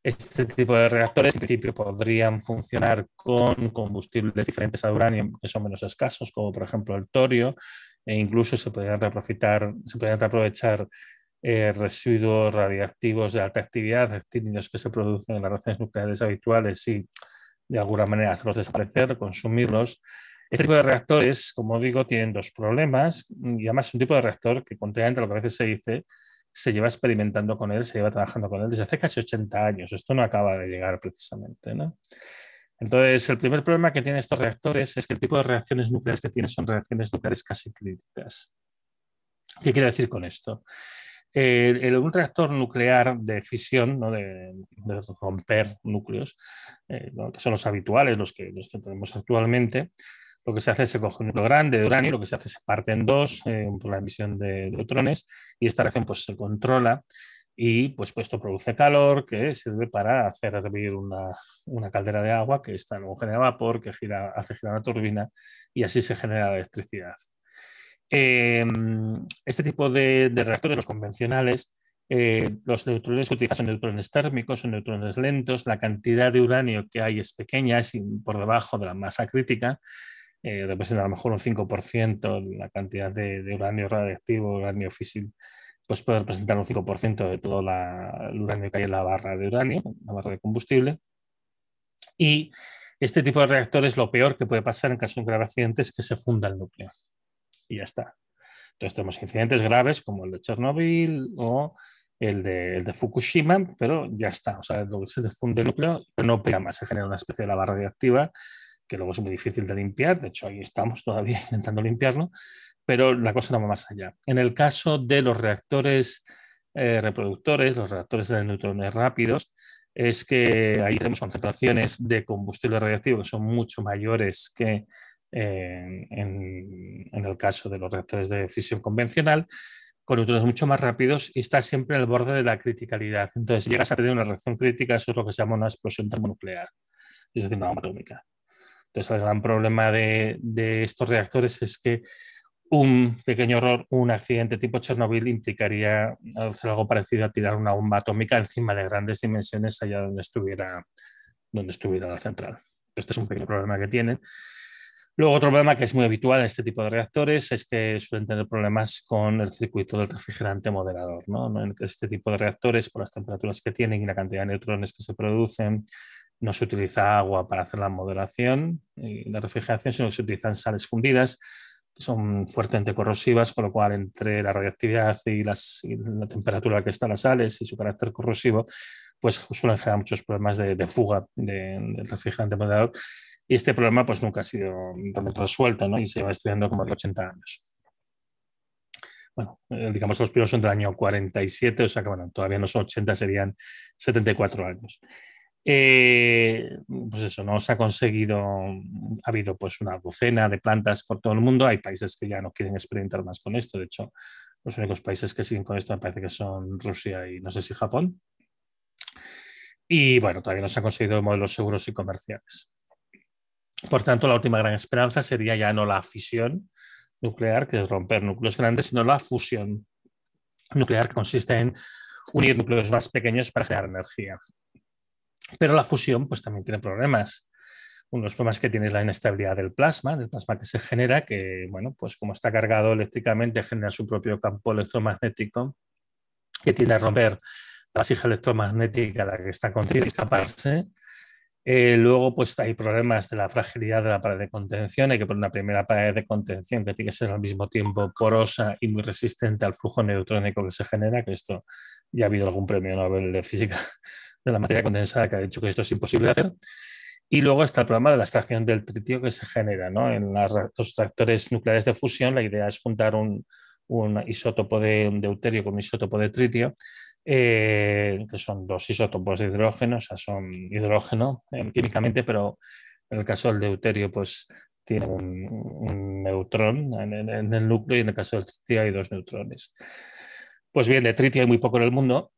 Este tipo de reactores, en principio, podrían funcionar con combustibles diferentes a uranio, que son menos escasos, como por ejemplo el torio, e incluso se podrían aprovechar se podrían reaprovechar eh, residuos radiactivos de alta actividad, actinios que se producen en las reacciones nucleares habituales y de alguna manera hacerlos desaparecer, consumirlos. Este tipo de reactores, como digo, tienen dos problemas y además es un tipo de reactor que, contrariamente a lo que a veces se dice, se lleva experimentando con él, se lleva trabajando con él desde hace casi 80 años. Esto no acaba de llegar precisamente. Entonces, el primer problema que tienen estos reactores es que el tipo de reacciones nucleares que tienen son reacciones nucleares casi críticas. ¿Qué quiero decir con esto? En un reactor nuclear de fisión, de, romper núcleos, eh, que son los habituales, los que, tenemos actualmente, lo que se hace es se coge un núcleo grande de uranio, lo que se hace es se parte en dos eh, por la emisión de, neutrones y esta reacción pues, se controla y pues, pues esto produce calor que sirve para hacer hervir una, caldera de agua que está luego genera vapor, que gira, hace girar la turbina y así se genera electricidad. Eh, este tipo de, reactores, los convencionales, eh, los neutrones que utilizan son neutrones térmicos, son neutrones lentos, la cantidad de uranio que hay es pequeña, es por debajo de la masa crítica, eh, representa a lo mejor un 5% la cantidad de, uranio radiactivo, uranio físico, pues puede representar un 5% de todo el uranio que hay en la barra de uranio, la barra de combustible. Y este tipo de reactores, lo peor que puede pasar en caso de un grave accidente es que se funda el núcleo y ya está. Entonces tenemos incidentes graves como el de Chernobyl o el de, Fukushima, pero ya está. O sea, lo que se defunde el núcleo no pega más, se genera una especie de lava radiactiva que luego es muy difícil de limpiar. De hecho, ahí estamos todavía intentando limpiarlo, pero la cosa no va más allá. En el caso de los reactores eh, reproductores, los reactores de neutrones rápidos, es que ahí tenemos concentraciones de combustible radiactivo que son mucho mayores que en, el caso de los reactores de fisión convencional, con neutrones mucho más rápidos y está siempre en el borde de la criticalidad. Entonces, llegas a tener una reacción crítica, eso es lo que se llama una explosión termonuclear, es decir, una bomba atómica. Entonces, el gran problema de, estos reactores es que un pequeño error, un accidente tipo Chernobyl implicaría hacer algo parecido a tirar una bomba atómica encima de grandes dimensiones allá donde estuviera, donde estuviera la central. Este es un pequeño problema que tienen Luego otro problema que es muy habitual en este tipo de reactores es que suelen tener problemas con el circuito del refrigerante moderador. ¿no? En este tipo de reactores, por las temperaturas que tienen y la cantidad de neutrones que se producen, no se utiliza agua para hacer la moderación y la refrigeración, sino que se utilizan sales fundidas que son fuertemente corrosivas, con lo cual entre la radiactividad y, y la temperatura a la que están las sales y su carácter corrosivo, pues suelen generar muchos problemas de, fuga del refrigerante moderador. Y este problema pues nunca ha sido resuelto ¿no? y se va estudiando como los 80 años. Bueno, eh, digamos que los primeros son del año 47, o sea que bueno, todavía no son 80, serían 74 años. Eh, pues eso, no se ha conseguido, ha habido pues una docena de plantas por todo el mundo, hay países que ya no quieren experimentar más con esto, de hecho, los únicos países que siguen con esto me parece que son Rusia y no sé si Japón, y bueno, todavía no se han conseguido modelos seguros y comerciales. Por tanto, la última gran esperanza sería ya no la fisión nuclear, que es romper núcleos grandes, sino la fusión nuclear, que consiste en unir núcleos más pequeños para generar energía. Pero la fusión pues, también tiene problemas. Uno de los problemas que tiene es la inestabilidad del plasma, del plasma que se genera, que, bueno, pues como está cargado eléctricamente, genera su propio campo electromagnético que tiende a romper la vasija electromagnética la que está contigo escaparse. Eh, luego, pues hay problemas de la fragilidad de la pared de contención. Hay que poner una primera pared de contención que tiene que ser al mismo tiempo porosa y muy resistente al flujo neutrónico que se genera, que esto ya ha habido algún premio Nobel de física de la materia condensada que ha dicho que esto es imposible de hacer. Y luego está el problema de la extracción del tritio que se genera. En los reactores nucleares de fusión, la idea es juntar un, un isótopo de un deuterio con un isótopo de tritio eh, que son dos isótopos de hidrógeno, o sea, son hidrógeno eh, químicamente, pero en el caso del deuterio, pues tiene un, neutrón en, el núcleo y en el caso del tritio hay dos neutrones. Pues bien, de tritio hay muy poco en el mundo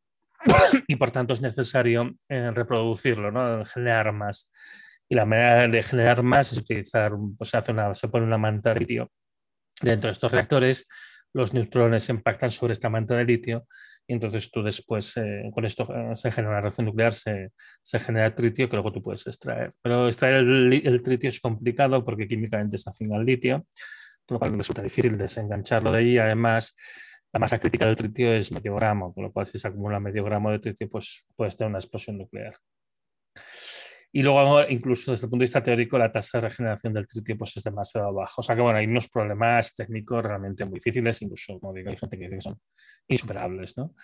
y por tanto es necesario eh, reproducirlo, generar más. Y la manera de generar más es utilizar, pues, hace una, se pone una manta de litio dentro de estos reactores, los neutrones impactan sobre esta manta de litio y entonces tú después, eh, con esto eh, se genera una reacción nuclear, se, genera tritio que luego tú puedes extraer. Pero extraer el, tritio es complicado porque químicamente es afín al litio, con lo cual resulta difícil desengancharlo de ahí. Además, la masa crítica del tritio es medio gramo, con lo cual si se acumula medio gramo de tritio, pues puedes tener una explosión nuclear. Y luego, incluso desde el punto de vista teórico, la tasa de regeneración del tritio es demasiado baja. O sea que, bueno, hay unos problemas técnicos realmente muy difíciles, incluso, como digo, hay gente que dice que son insuperables, ¿no?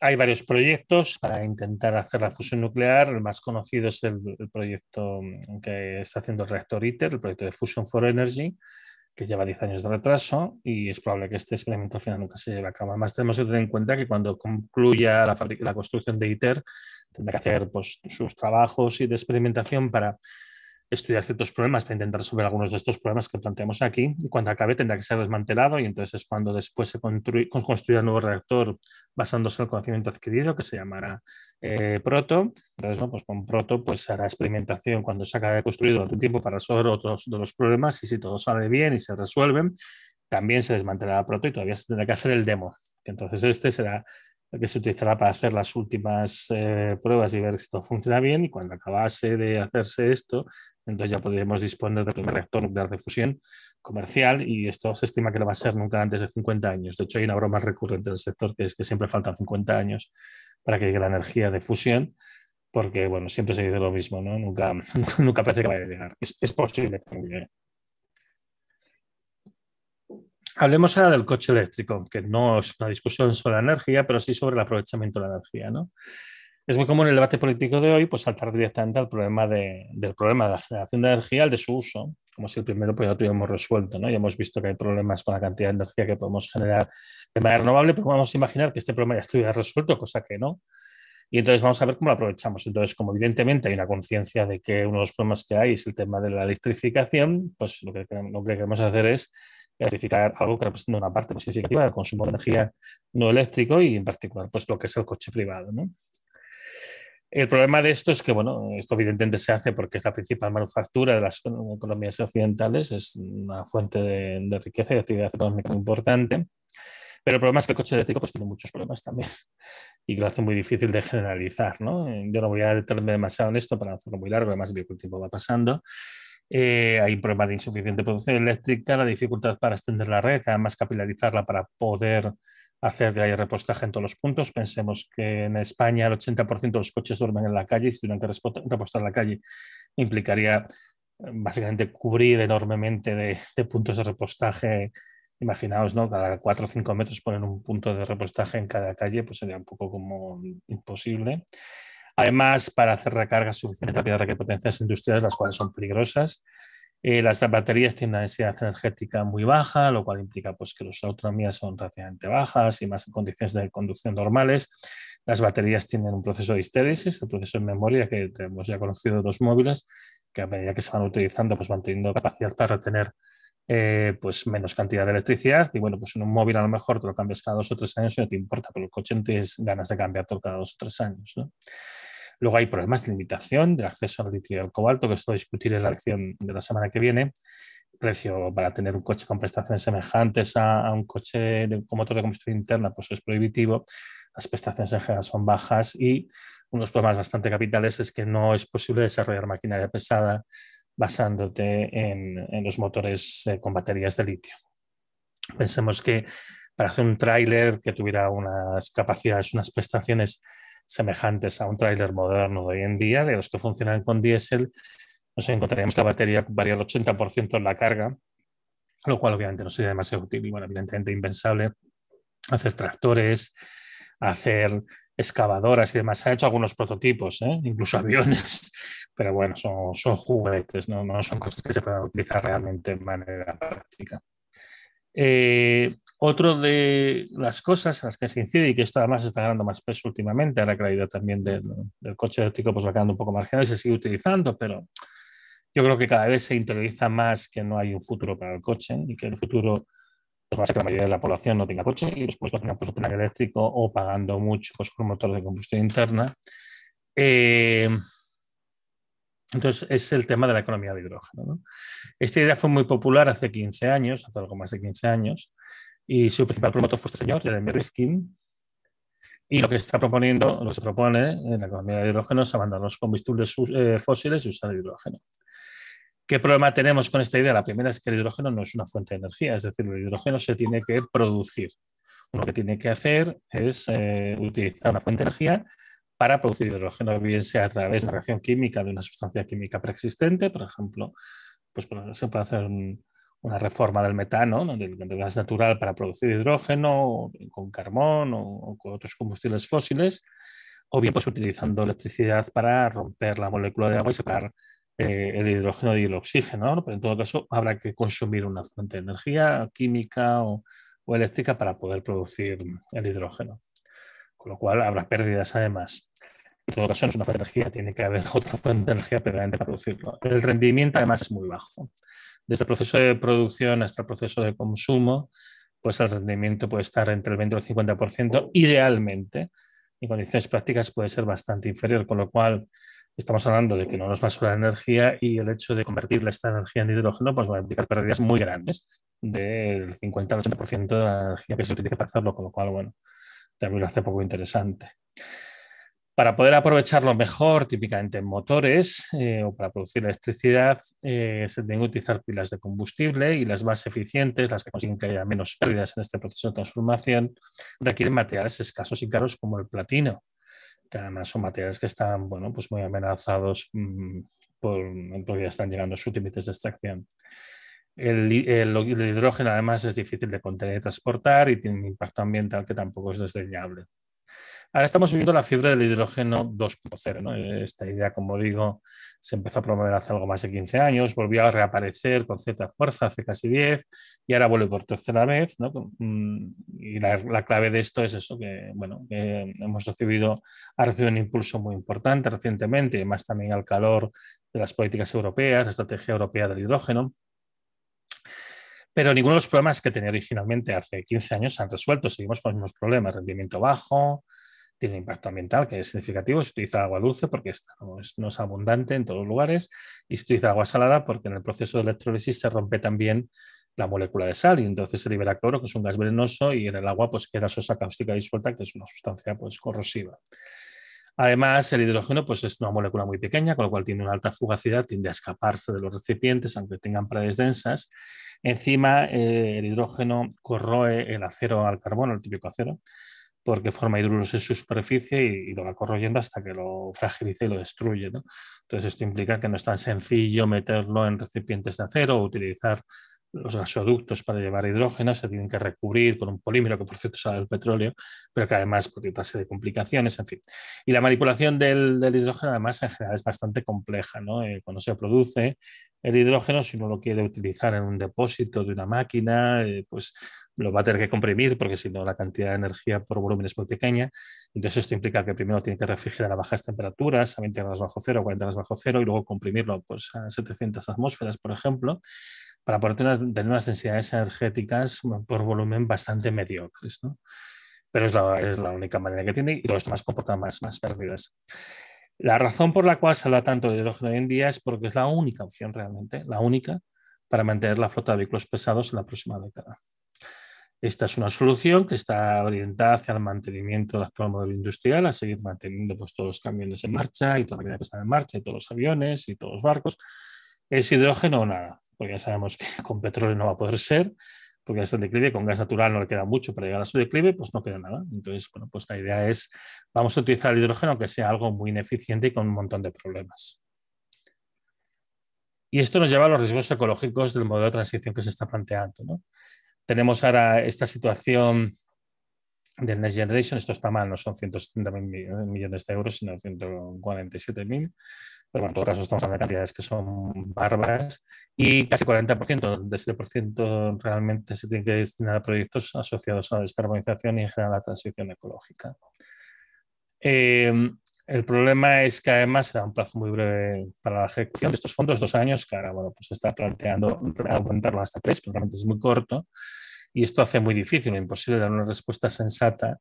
Hay varios proyectos para intentar hacer la fusión nuclear. El más conocido es el, proyecto que está haciendo el reactor ITER, el proyecto de Fusion for Energy, que lleva 10 años de retraso y es probable que este experimento al final nunca se lleve a cabo. Además, tenemos que tener en cuenta que cuando concluya la, la construcción de ITER, tendrá que hacer pues, sus trabajos y de experimentación para estudiar ciertos problemas, para intentar resolver algunos de estos problemas que planteamos aquí. Y cuando acabe tendrá que ser desmantelado y entonces es cuando después se construya un nuevo reactor basándose en el conocimiento adquirido que se llamará eh, Proto. Entonces, pues con Proto pues, se hará experimentación cuando se acabe construido durante un tiempo para resolver otros de los problemas y si todo sale bien y se resuelven, también se desmantelará Proto y todavía se tendrá que hacer el demo. Entonces este será que se utilizará para hacer las últimas eh, pruebas y ver si todo funciona bien. Y cuando acabase de hacerse esto, entonces ya podríamos disponer del primer reactor nuclear de fusión comercial. Y esto se estima que no va a ser nunca antes de 50 años. De hecho, hay una broma recurrente del sector que es que siempre faltan 50 años para que llegue la energía de fusión. Porque, bueno, siempre se dice lo mismo, ¿no? Nunca, nunca parece que vaya a llegar. Es, posible Hablemos ahora del coche eléctrico, que no es una discusión sobre la energía, pero sí sobre el aprovechamiento de la energía. Es muy común en el debate político de hoy pues, saltar directamente al problema de, del problema de la generación de energía, al de su uso, como si el primero pues, ya lo tuviéramos resuelto. ¿no? Ya hemos visto que hay problemas con la cantidad de energía que podemos generar de manera renovable, pero vamos a imaginar que este problema ya estuviera resuelto, cosa que no. Y entonces vamos a ver cómo lo aprovechamos. Entonces, como evidentemente hay una conciencia de que uno de los problemas que hay es el tema de la electrificación, pues lo que queremos hacer es electrificar algo que representa una parte muy pues, significativa del consumo de energía no eléctrico y en particular pues, lo que es el coche privado. ¿no? El problema de esto es que, bueno, esto evidentemente se hace porque es la principal manufactura de las economías occidentales, es una fuente de, riqueza y de actividad económica importante. Pero el problema es que el coche eléctrico pues, tiene muchos problemas también y que lo hace muy difícil de generalizar. ¿no? Yo no voy a detenerme demasiado en esto para hacerlo muy largo, además el tiempo va pasando. Eh, hay problemas de insuficiente producción eléctrica, la dificultad para extender la red, además capilarizarla para poder hacer que haya repostaje en todos los puntos. Pensemos que en España el 80% de los coches duermen en la calle y si tuvieran que repostar en la calle implicaría eh, básicamente cubrir enormemente de, puntos de repostaje. Imaginaos, ¿no? Cada 4 o 5 metros ponen un punto de repostaje en cada calle, pues sería un poco como imposible. Además, para hacer recargas suficientes para que potencias industriales, las cuales son peligrosas. Eh, las baterías tienen una densidad energética muy baja, lo cual implica pues, que las autonomías son relativamente bajas y más en condiciones de conducción normales. Las baterías tienen un proceso de histéresis, el proceso de memoria que tenemos ya conocido de los móviles, que a medida que se van utilizando, pues van teniendo capacidad para retener eh, pues menos cantidad de electricidad. Y bueno, pues en un móvil a lo mejor te lo cambias cada dos o tres años y no te importa, pero el coche tienes ganas de cambiarte cada dos o tres años. ¿no? Luego hay problemas de limitación, del acceso al litio y al cobalto, que esto discutiré en la acción de la semana que viene. Precio para tener un coche con prestaciones semejantes a, un coche de, con motor de combustión interna, pues es prohibitivo. Las prestaciones en general son bajas y unos problemas bastante capitales es que no es posible desarrollar maquinaria pesada basándote en, en los motores eh, con baterías de litio. Pensemos que para hacer un tráiler que tuviera unas capacidades, unas prestaciones semejantes a un tráiler moderno de hoy en día, de los que funcionan con diésel, nos encontraríamos que la batería varía el 80% en la carga, lo cual obviamente no sería demasiado útil y, bueno, evidentemente impensable hacer tractores, hacer excavadoras y demás. Ha hecho algunos prototipos, ¿eh? incluso aviones, pero bueno, son, juguetes, ¿no? ¿no? son cosas que se puedan utilizar realmente de manera práctica. Eh, otro de las cosas a las que se incide y que esto además está ganando más peso últimamente, ahora que la idea también del, coche eléctrico pues va quedando un poco marginal y se sigue utilizando, pero yo creo que cada vez se interioriza más que no hay un futuro para el coche y que el futuro más que la mayoría de la población no tenga coche y después va a tener pues, un pues, eléctrico o pagando mucho pues, por un motor de combustión interna. Eh, entonces, es el tema de la economía de hidrógeno. ¿no? Esta idea fue muy popular hace 15 años, hace algo más de 15 años, y su principal promotor fue este señor, Jeremy Rifkin. Y lo que está proponiendo, lo que se propone en la economía de hidrógeno es abandonar los combustibles eh, fósiles y usar el hidrógeno. ¿Qué problema tenemos con esta idea? La primera es que el hidrógeno no es una fuente de energía, es decir, el hidrógeno se tiene que producir. Lo que tiene que hacer es eh, utilizar una fuente de energía para producir hidrógeno, bien sea a través de una reacción química de una sustancia química preexistente, por ejemplo, pues se puede hacer un, una reforma del metano, donde del, gas natural para producir hidrógeno, con carbón o, con otros combustibles fósiles, o bien pues, utilizando electricidad para romper la molécula de agua y sacar eh, el hidrógeno y el oxígeno. Pero en todo caso, habrá que consumir una fuente de energía química o, eléctrica para poder producir el hidrógeno. Con lo cual, habrá pérdidas además en todo caso no es una fuente de energía, tiene que haber otra fuente de energía para producirlo. El rendimiento además es muy bajo desde el este proceso de producción hasta el este proceso de consumo, pues el rendimiento puede estar entre el 20 y el 50%, idealmente. En condiciones prácticas puede ser bastante inferior, con lo cual estamos hablando de que no nos va a sobrar energía y el hecho de convertir esta energía en hidrógeno pues va a implicar pérdidas muy grandes del 50 al 80% de la energía que se utiliza para hacerlo, con lo cual, bueno, también lo hace poco interesante. Para poder aprovecharlo mejor, típicamente en motores eh, o para producir electricidad, eh, se tienen que utilizar pilas de combustible y las más eficientes, las que consiguen que haya menos pérdidas en este proceso de transformación, requieren materiales escasos y caros como el platino, que además son materiales que están bueno, pues muy amenazados mm, por, porque ya están llegando sus límites de extracción. el, hidrógeno además es difícil de contener y transportar y tiene un impacto ambiental que tampoco es desdeñable. Ahora estamos viviendo la fiebre del hidrógeno 2.0, eh, Esta idea, como digo, se empezó a promover hace algo más de 15 años, volvió a reaparecer con cierta fuerza hace casi 10 y ahora vuelve por tercera vez, mm, Y la, clave de esto es eso, que, hemos recibido, ha recibido un impulso muy importante recientemente, más también al calor de las políticas europeas, la estrategia europea del hidrógeno pero ninguno de los problemas que tenía originalmente hace 15 años se han resuelto. Seguimos con los mismos problemas, rendimiento bajo, tiene un impacto ambiental que es significativo. Se utiliza agua dulce porque no es, abundante en todos los lugares y se utiliza agua salada porque en el proceso de electrólisis se rompe también la molécula de sal y entonces se libera cloro, que es un gas venenoso, y en el agua pues queda sosa cáustica disuelta, que es una sustancia pues corrosiva. Además, el hidrógeno pues, es una molécula muy pequeña, con lo cual tiene una alta fugacidad, tiende a escaparse de los recipientes, aunque tengan paredes densas. Encima, eh, el hidrógeno corroe el acero al carbono, el típico acero, porque forma hidruros en su superficie y, lo va corroyendo hasta que lo fragilice, y lo destruye. Entonces, esto implica que no es tan sencillo meterlo en recipientes de acero o utilizar los gasoductos para llevar hidrógeno se tienen que recubrir con un polímero que por cierto sale del petróleo, pero que además puede tasa de complicaciones, en fin. Y la manipulación del, del, hidrógeno además en general es bastante compleja, ¿no? Eh, cuando se produce el hidrógeno, si uno lo quiere utilizar en un depósito de una máquina, eh, pues lo va a tener que comprimir porque si no la cantidad de energía por volumen es muy pequeña. Entonces esto implica que primero tiene que refrigerar a bajas temperaturas, a 20 grados bajo cero, 40 grados bajo cero y luego comprimirlo pues, a 700 atmósferas, por ejemplo para poder tener unas, densidades energéticas por volumen bastante mediocres. ¿no? Pero es la, es la, única manera que tiene y los demás comportan más, más pérdidas. La razón por la cual se habla tanto de hidrógeno hoy en día es porque es la única opción realmente, la única para mantener la flota de vehículos pesados en la próxima década. Esta es una solución que está orientada hacia el mantenimiento del actual modelo industrial, a seguir manteniendo pues, todos los camiones en marcha y toda la en marcha y todos los aviones y todos los barcos, es hidrógeno o nada, porque ya sabemos que con petróleo no va a poder ser, porque ya está en declive, con gas natural no le queda mucho para llegar a su declive, pues no queda nada. Entonces, bueno, pues la idea es, vamos a utilizar el hidrógeno que sea algo muy ineficiente y con un montón de problemas. Y esto nos lleva a los riesgos ecológicos del modelo de transición que se está planteando. Tenemos ahora esta situación del Next Generation, esto está mal, no son 170 millones de euros, sino 147.000. mil pero bueno, en todo caso estamos hablando de cantidades que son bárbaras y casi 40%, de 7% este realmente se tiene que destinar a proyectos asociados a la descarbonización y en general a la transición ecológica. Em, el problema es que además se da un plazo muy breve para la ejecución de estos fondos, dos años, que ahora bueno, pues se está planteando aumentarlo hasta tres, pero realmente es muy corto. Y esto hace muy difícil, imposible dar una respuesta sensata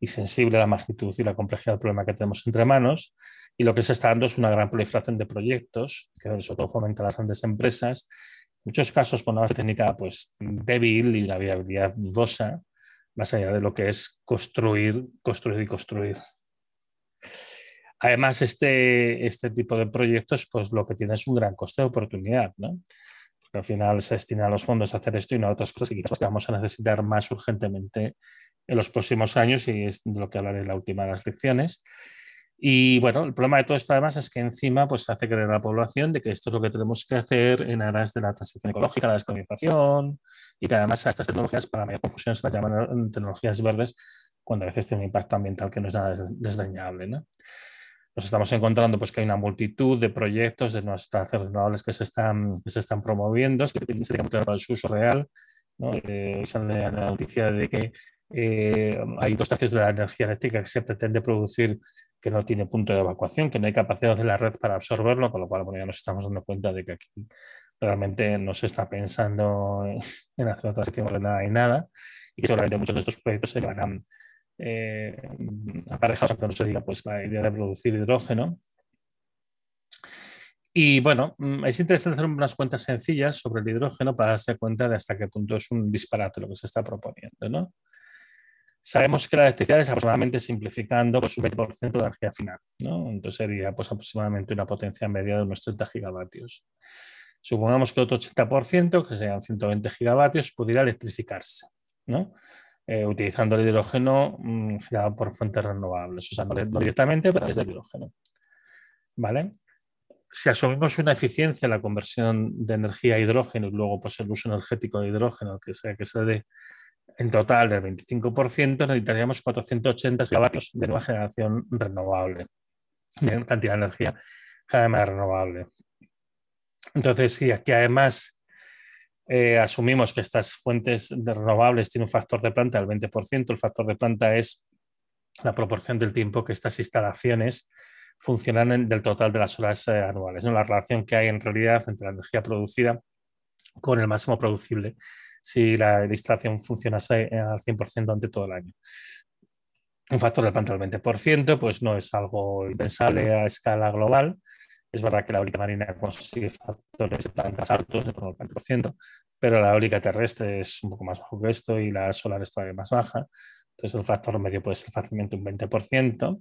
y sensible a la magnitud y la complejidad del problema que tenemos entre manos. Y lo que se está dando es una gran proliferación de proyectos, que sobre todo fomentan las grandes empresas, en muchos casos con una técnica pues, débil y una viabilidad dudosa, más allá de lo que es construir, construir y construir. Además, este, este tipo de proyectos, pues lo que tiene es un gran coste de oportunidad, ¿no? Porque al final se destinan los fondos a hacer esto y no a otras cosas que quizás vamos a necesitar más urgentemente en los próximos años y es de lo que hablaré en la última de las lecciones. Y bueno, el problema de todo esto además es que encima pues hace creer a la población de que esto es lo que tenemos que hacer en aras de la transición ecológica, la descarbonización y que además a estas tecnologías para mayor confusión se las llaman eh, tecnologías verdes cuando a veces tienen un impacto ambiental que no es nada desdeñable. ¿no? Nos estamos encontrando pues que hay una multitud de proyectos de nuestras renovables que se están, que se están promoviendo, que tienen que su uso real. ¿no? Eh, sale la noticia de que eh, hay dos tercios de la energía eléctrica que se pretende producir que no tiene punto de evacuación, que no hay capacidad de la red para absorberlo, con lo cual bueno, ya nos estamos dando cuenta de que aquí realmente no se está pensando en hacer una transición nada y nada, y que seguramente muchos de estos proyectos se van eh, aparejados, que no se diga pues, la idea de producir hidrógeno. Y bueno, mm, es interesante hacer unas cuentas sencillas sobre el hidrógeno para darse cuenta de hasta qué punto es un disparate lo que se está proponiendo, ¿no? Sabemos que la electricidad es aproximadamente, simplificando, pues, un 20% de la energía final. Entonces sería pues, aproximadamente una potencia media de unos 30 gigavatios. Supongamos que otro 80%, que serían 120 gigavatios, pudiera electrificarse, ¿no? Eh, utilizando el hidrógeno mm, generado por fuentes renovables. O sea, no, directamente, pero es hidrógeno. ¿Vale? si asumimos una eficiencia en la conversión de energía a hidrógeno y luego pues, el uso energético de hidrógeno que sea que se dé en total del 25%, necesitaríamos 480 caballos de nueva generación renovable, de cantidad de energía además renovable. Entonces, si aquí además eh, asumimos que estas fuentes de renovables tienen un factor de planta del 20%, el factor de planta es la proporción del tiempo que estas instalaciones funcionan del total de las horas eh, anuales, ¿no? la relación que hay en realidad entre la energía producida con el máximo producible si la, distracción funciona eh, al 100% ante todo el año. Un factor del planta del 20% pues no es algo impensable a escala global. Es verdad que la eólica marina consigue factores de altos, como el 20%, pero la eólica terrestre es un poco más bajo que esto y la solar es todavía más baja. Entonces un factor medio puede ser fácilmente un 20%.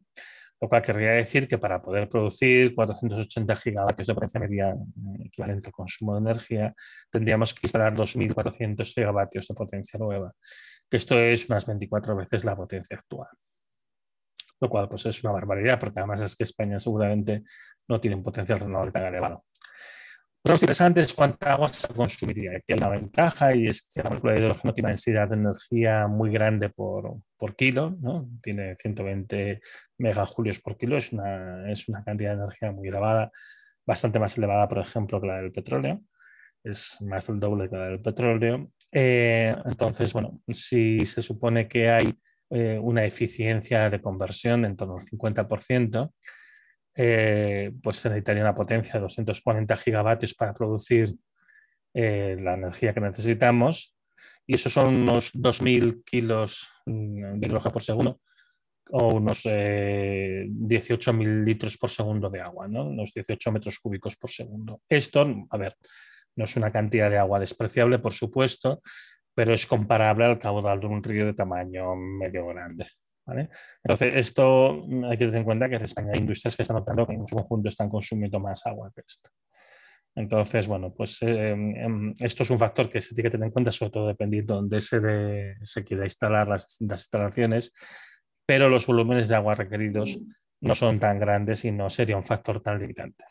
Lo cual querría decir que para poder producir 480 gigavatios de potencia media eh, equivalente al consumo de energía, tendríamos que instalar 2.400 gigavatios de potencia nueva, que esto es unas 24 veces la potencia actual. Lo cual pues, es una barbaridad, porque además es que España seguramente no tiene un potencial renovable tan elevado. Lo interesante es cuánta agua se consumiría. Aquí hay ventaja y es que la molécula de hidrógeno tiene una densidad de energía muy grande por, kilo, ¿no? tiene 120 megajulios por kilo, es una, es una cantidad de energía muy elevada, bastante más elevada, por ejemplo, que la del petróleo, es más del doble que la del petróleo. Eh, entonces, bueno, si se supone que hay eh, una eficiencia de conversión en torno al 50%, eh, pues pues necesitaría una potencia de 240 gigavatios para producir eh, la energía que necesitamos. Y eso son unos 2.000 kilos mm, de hidrógeno por segundo o unos eh, 18.000 litros por segundo de agua, unos 18 metros cúbicos por segundo. Esto, a ver, no es una cantidad de agua despreciable, por supuesto, pero es comparable al caudal de un río de tamaño medio grande. Entonces, esto hay que tener en cuenta que en España hay industrias que están notando que en su conjunto están consumiendo más agua que esto. Entonces, bueno, pues eh, em, esto es un factor que se tiene que tener en cuenta, sobre todo dependiendo de dónde se, se quiera instalar las instalaciones, pero los volúmenes de agua requeridos no son tan grandes y no sería un factor tan limitante.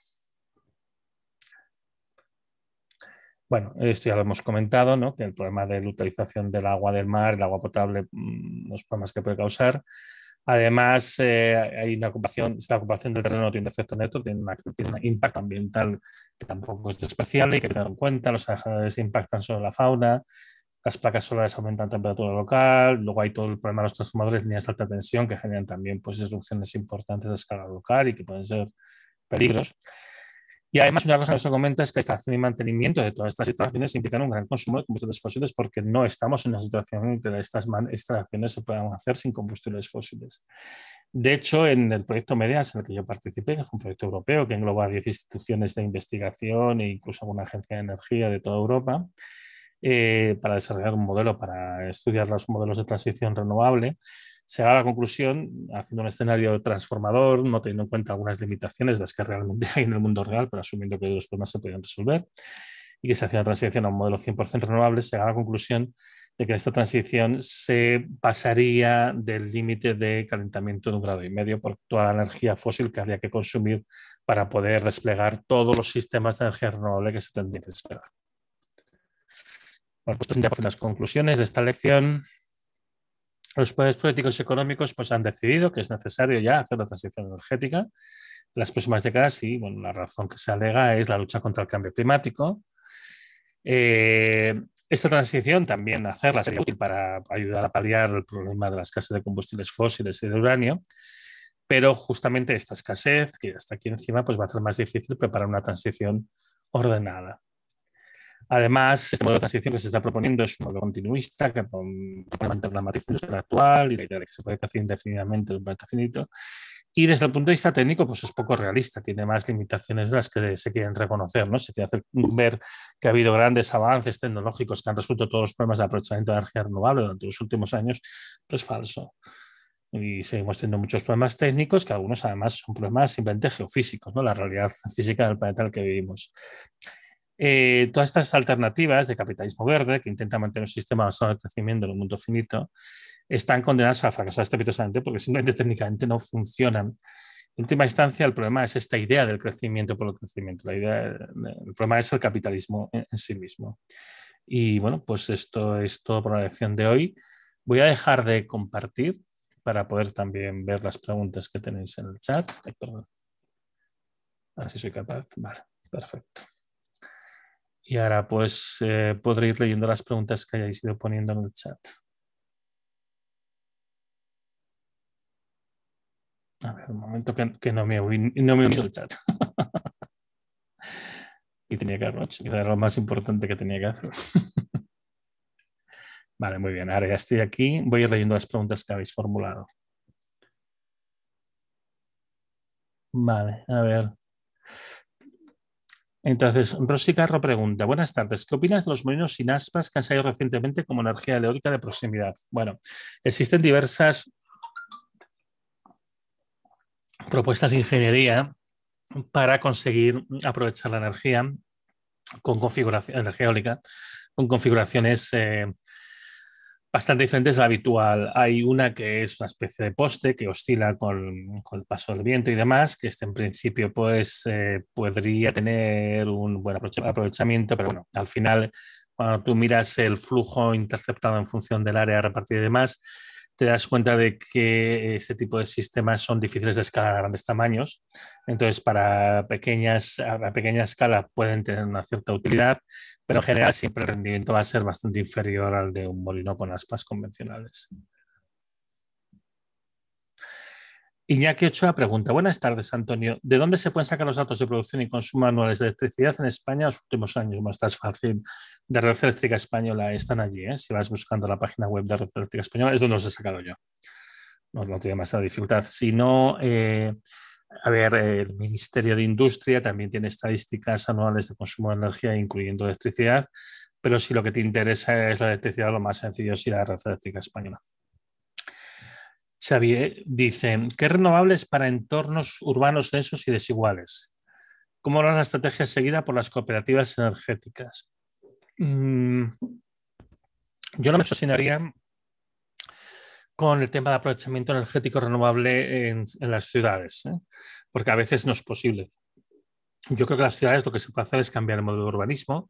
Bueno, esto ya lo hemos comentado, ¿no? que el problema de la utilización del agua del mar, el agua potable, los mm, problemas que puede causar. Además, eh, hay una ocupación, esta ocupación del terreno tiene un efecto neto, tiene, un impacto ambiental que tampoco es especial y hay que tener en cuenta. Los agentes impactan sobre la fauna, las placas solares aumentan la temperatura local, luego hay todo el problema de los transformadores, líneas de alta tensión que generan también pues, disrupciones importantes a escala local y que pueden ser peligros. Y además, una cosa que se comenta es que la instalación y mantenimiento de todas estas instalaciones implican un gran consumo de combustibles fósiles porque no estamos en una situación en que estas instalaciones se puedan hacer sin combustibles fósiles. De hecho, en el proyecto Medias, en el que yo participé, que es un proyecto europeo que engloba 10 instituciones de investigación e incluso una agencia de energía de toda Europa, eh, para desarrollar un modelo, para estudiar los modelos de transición renovable, se da la conclusión, haciendo un escenario transformador, no teniendo en cuenta algunas limitaciones, de las que realmente hay en el mundo real, pero asumiendo que los problemas se podían resolver, y que se hace una transición a un modelo 100% renovable, se da la conclusión de que esta transición se pasaría del límite de calentamiento de un grado y medio por toda la energía fósil que habría que consumir para poder desplegar todos los sistemas de energía renovable que se tendrían que desplegar. Bueno, pues ya las conclusiones de esta lección los poderes políticos y económicos pues, han decidido que es necesario ya hacer la transición energética. Las próximas décadas, y bueno, la razón que se alega es la lucha contra el cambio climático. Eh, esta transición también hacerla sería útil para ayudar a paliar el problema de la escasez de combustibles fósiles y de uranio, pero justamente esta escasez, que ya está aquí encima, pues va a hacer más difícil preparar una transición ordenada. Además, este modelo de transición que se está proponiendo es un modelo continuista que plantea mantener la matriz actual y la idea de que se puede crecer indefinidamente en un planeta finito. Y desde el punto de vista técnico, pues es poco realista, tiene más limitaciones de las que se quieren reconocer, ¿no? Se quiere hacer ver que ha habido grandes avances tecnológicos que han resuelto todos los problemas de aprovechamiento de energía renovable durante los últimos años, pero es falso y seguimos teniendo muchos problemas técnicos, que algunos además son problemas simplemente geofísicos, ¿no? la realidad física del planeta en el que vivimos. Eh, todas estas alternativas de capitalismo verde que intenta mantener un sistema basado en el crecimiento en un mundo finito están condenadas a fracasar estrepitosamente porque simplemente técnicamente no funcionan. En última instancia, el problema es esta idea del crecimiento por el crecimiento. el problema es el capitalismo en, sí mismo. Y bueno, pues esto es todo por la lección de hoy. Voy a dejar de compartir para poder también ver las preguntas que tenéis en el chat. Así soy capaz. Vale, perfecto. Y ahora pues eh, podré ir leyendo las preguntas que hayáis ido poniendo en el chat. A ver, un momento que, no me oí, no me el chat. y tenía que haberlo hecho, era lo más importante que tenía que hacer. vale, muy bien. Ahora ya estoy aquí. Voy a ir leyendo las preguntas que habéis formulado. Vale, a ver. Entonces, Rosy Carro pregunta, buenas tardes, ¿qué opinas de los molinos sin aspas que han salido recientemente como energía eólica de proximidad? Bueno, existen diversas propuestas de ingeniería para conseguir aprovechar la energía con configuración energía eólica con configuraciones eh, bastante diferentes a la habitual. Hay una que es una especie de poste que oscila con, con el paso del viento y demás, que este en principio pues eh, podría tener un buen aprovechamiento, pero bueno, al final cuando tú miras el flujo interceptado en función del área repartida y demás, te das cuenta de que este tipo de sistemas son difíciles de escalar a grandes tamaños. Entonces, para pequeñas, a pequeña escala pueden tener una cierta utilidad, pero en general siempre el rendimiento va a ser bastante inferior al de un molino con aspas convencionales. Iñaki la pregunta, buenas tardes Antonio, ¿de dónde se pueden sacar los datos de producción y consumo anuales de electricidad en España en los últimos años? Más fácil, de Red Eléctrica Española están allí, ¿eh? si vas buscando la página web de Red Eléctrica Española es donde los he sacado yo, no, no tiene más dificultad, si no, eh, a ver, el Ministerio de Industria también tiene estadísticas anuales de consumo de energía incluyendo electricidad, pero si lo que te interesa es la electricidad, lo más sencillo es ir a la Red Eléctrica Española. Xavier eh, dice, ¿qué renovables para entornos urbanos densos y desiguales? ¿Cómo era la estrategia seguida por las cooperativas energéticas? Mm, yo no me asociaría con el tema de aprovechamiento energético renovable en, las ciudades, ¿eh? porque a veces no es posible. Yo creo que las ciudades lo que se puede hacer es cambiar el modelo de urbanismo,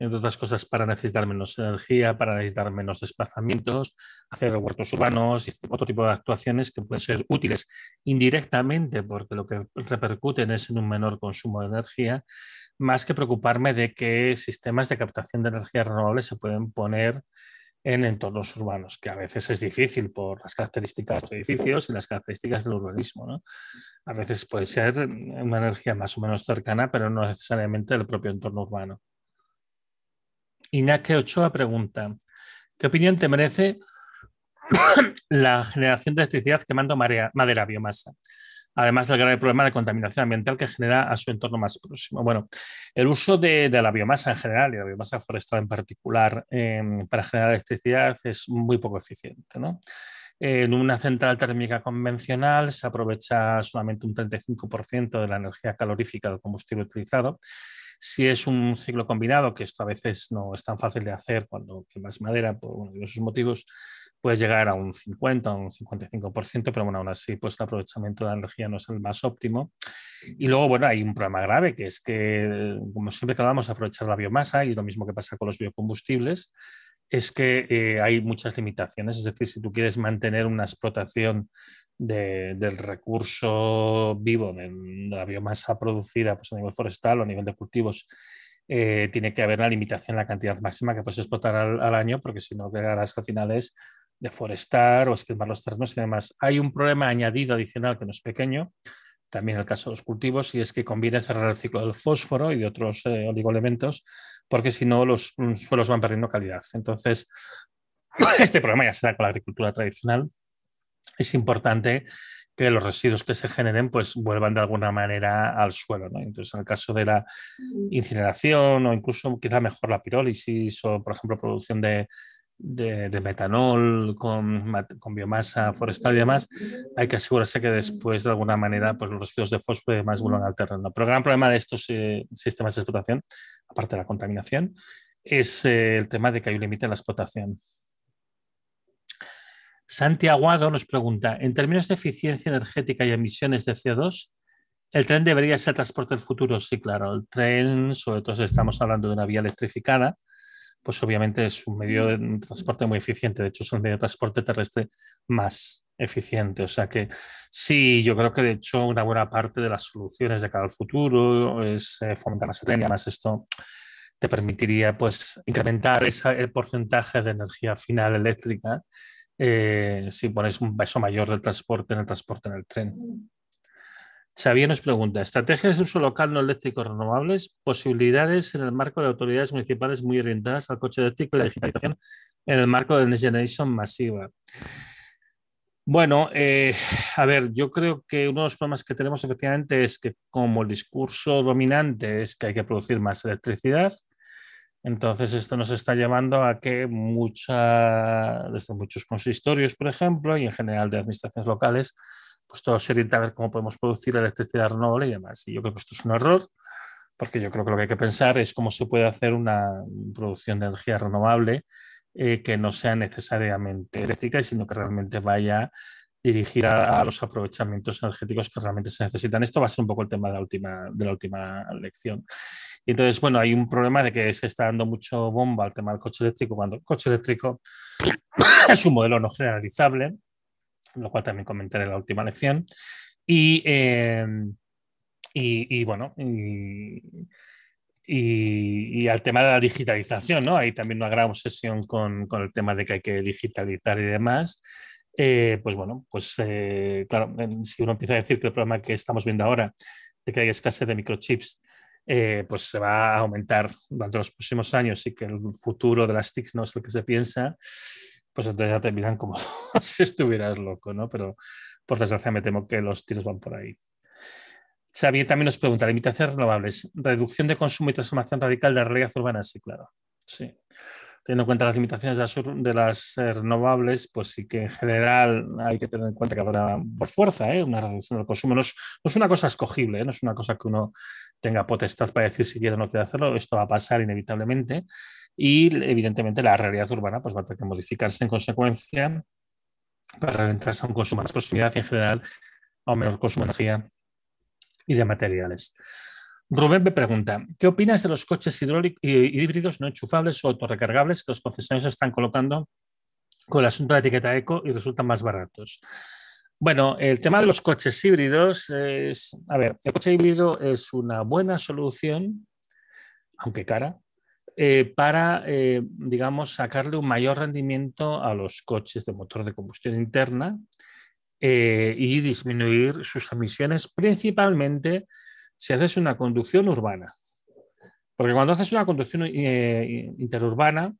entre otras cosas, para necesitar menos energía, para necesitar menos desplazamientos, hacer huertos urbanos y este otro tipo de actuaciones que pueden ser útiles indirectamente porque lo que repercuten es en un menor consumo de energía, más que preocuparme de qué sistemas de captación de energía renovables se pueden poner en entornos urbanos, que a veces es difícil por las características de los edificios y las características del urbanismo. A veces puede ser una energía más o menos cercana, pero no necesariamente del propio entorno urbano. Inaque Ochoa pregunta: ¿Qué opinión te merece la generación de electricidad quemando madera biomasa? Además del grave problema de contaminación ambiental que genera a su entorno más próximo. Bueno, el uso de, la biomasa en general y la biomasa forestal en particular em, para generar electricidad es muy poco eficiente. ¿no? En una central térmica convencional se aprovecha solamente un 35% de la energía calorífica del combustible utilizado si es un ciclo combinado, que esto a veces no es tan fácil de hacer cuando quemas madera por uno de esos motivos, puedes llegar a un 50 o un 55%, pero bueno, aún así pues el aprovechamiento de la energía no es el más óptimo. Y luego, bueno, hay un problema grave, que es que, como siempre hablamos, aprovechar la biomasa, y es lo mismo que pasa con los biocombustibles, es que eh, hay muchas limitaciones, es decir, si tú quieres mantener una explotación del recurso vivo, de, la biomasa producida pues, a nivel forestal o a nivel de cultivos, eh, tiene que haber una limitación en la cantidad máxima que puedes explotar al, año, porque si no, lo que harás al final es deforestar o esquimar los terrenos y demás. Hay un problema añadido adicional que no es pequeño, también el caso de los cultivos, y es que conviene cerrar el ciclo del fósforo y de otros eh, oligoelementos, porque si no los mm, suelos van perdiendo calidad. Entonces, este problema ya se da con la agricultura tradicional. Es importante que los residuos que se generen pues vuelvan de alguna manera al suelo. Entonces, en el caso de la mm. incineración o incluso quizá mejor la pirólisis o, por ejemplo, producción de, de, metanol con, con, biomasa forestal y demás, hay que asegurarse que después de alguna manera pues los residuos de fósforo y demás vuelvan al terreno. Pero el gran problema de estos eh, sistemas de explotación, aparte de la contaminación, es eh, el tema de que hay un límite en la explotación. Santi Aguado nos pregunta, en términos de eficiencia energética y emisiones de CO2, ¿el tren debería ser transporte del futuro? Sí, claro, el tren, sobre todo si estamos hablando de una vía electrificada, pues obviamente es un medio de transporte muy eficiente. De hecho, es el medio de transporte terrestre más eficiente. O sea que sí, yo creo que de hecho una buena parte de las soluciones de cara al futuro es eh, fomentar las Además, esto te permitiría pues incrementar esa, el porcentaje de energía final eléctrica eh, si pones un peso mayor del transporte en el transporte en el tren. Xavier nos pregunta, estrategias de uso local no eléctricos renovables, posibilidades en el marco de autoridades municipales muy orientadas al coche eléctrico y la digitalización en el marco de Next Generation masiva. Bueno, eh, a ver, yo creo que uno de los problemas que tenemos efectivamente es que como el discurso dominante es que hay que producir más electricidad, entonces esto nos está llevando a que desde muchos consistorios, por ejemplo, y en general de administraciones locales, pues todo se orienta a ver cómo podemos producir electricidad renovable y demás. Y yo creo que esto es un error, porque yo creo que lo que hay que pensar es cómo se puede hacer una producción de energía renovable eh, que no sea necesariamente eléctrica, sino que realmente vaya dirigida a los aprovechamientos energéticos que realmente se necesitan. Esto va a ser un poco el tema de la última, de la última lección. Y entonces, bueno, hay un problema de que se está dando mucho bomba al tema del coche eléctrico, cuando el coche eléctrico es un modelo no generalizable, lo cual también comentaré en la última lección. Y, em, y, bueno, y, al tema de la digitalización, ¿no? ahí también una gran obsesión con, con el tema de que hay que digitalizar y demás. Eh, pues bueno, pues eh, claro, si uno empieza a decir que el problema que estamos viendo ahora de que hay escasez de microchips, eh, pues se va a aumentar durante los próximos años y que el futuro de las TICs no es lo que se piensa, pues entonces ya te miran como si estuvieras loco, ¿no? Pero por desgracia me temo que los tiros van por ahí. Xavier también nos pregunta, limitaciones renovables, reducción de consumo y transformación radical de la realidad urbana? sí, claro. Sí. Teniendo en cuenta las limitaciones de las, eh, renovables, pues sí que en general hay que tener en cuenta que habrá por fuerza ¿eh? una reducción del consumo. No es, una cosa escogible, ¿eh? no es una cosa que uno tenga potestad para decir si quiere o no quiere hacerlo. Esto va a pasar inevitablemente y evidentemente la realidad urbana pues, va a tener que modificarse en consecuencia para reventarse a un consumo más proximidad y en general a un menor consumo de energía y de materiales. Rubén me pregunta, ¿qué opinas de los coches eh, híbridos no enchufables o autorrecargables que los concesionarios están colocando con el asunto de etiqueta eco y resultan más baratos? Bueno, el tema de los coches híbridos es, a ver, el coche híbrido es una buena solución, aunque cara, eh, para, eh, digamos, sacarle un mayor rendimiento a los coches de motor de combustión interna eh, y disminuir sus emisiones, principalmente si haces una conducción urbana. Porque cuando haces una conducción interurbana,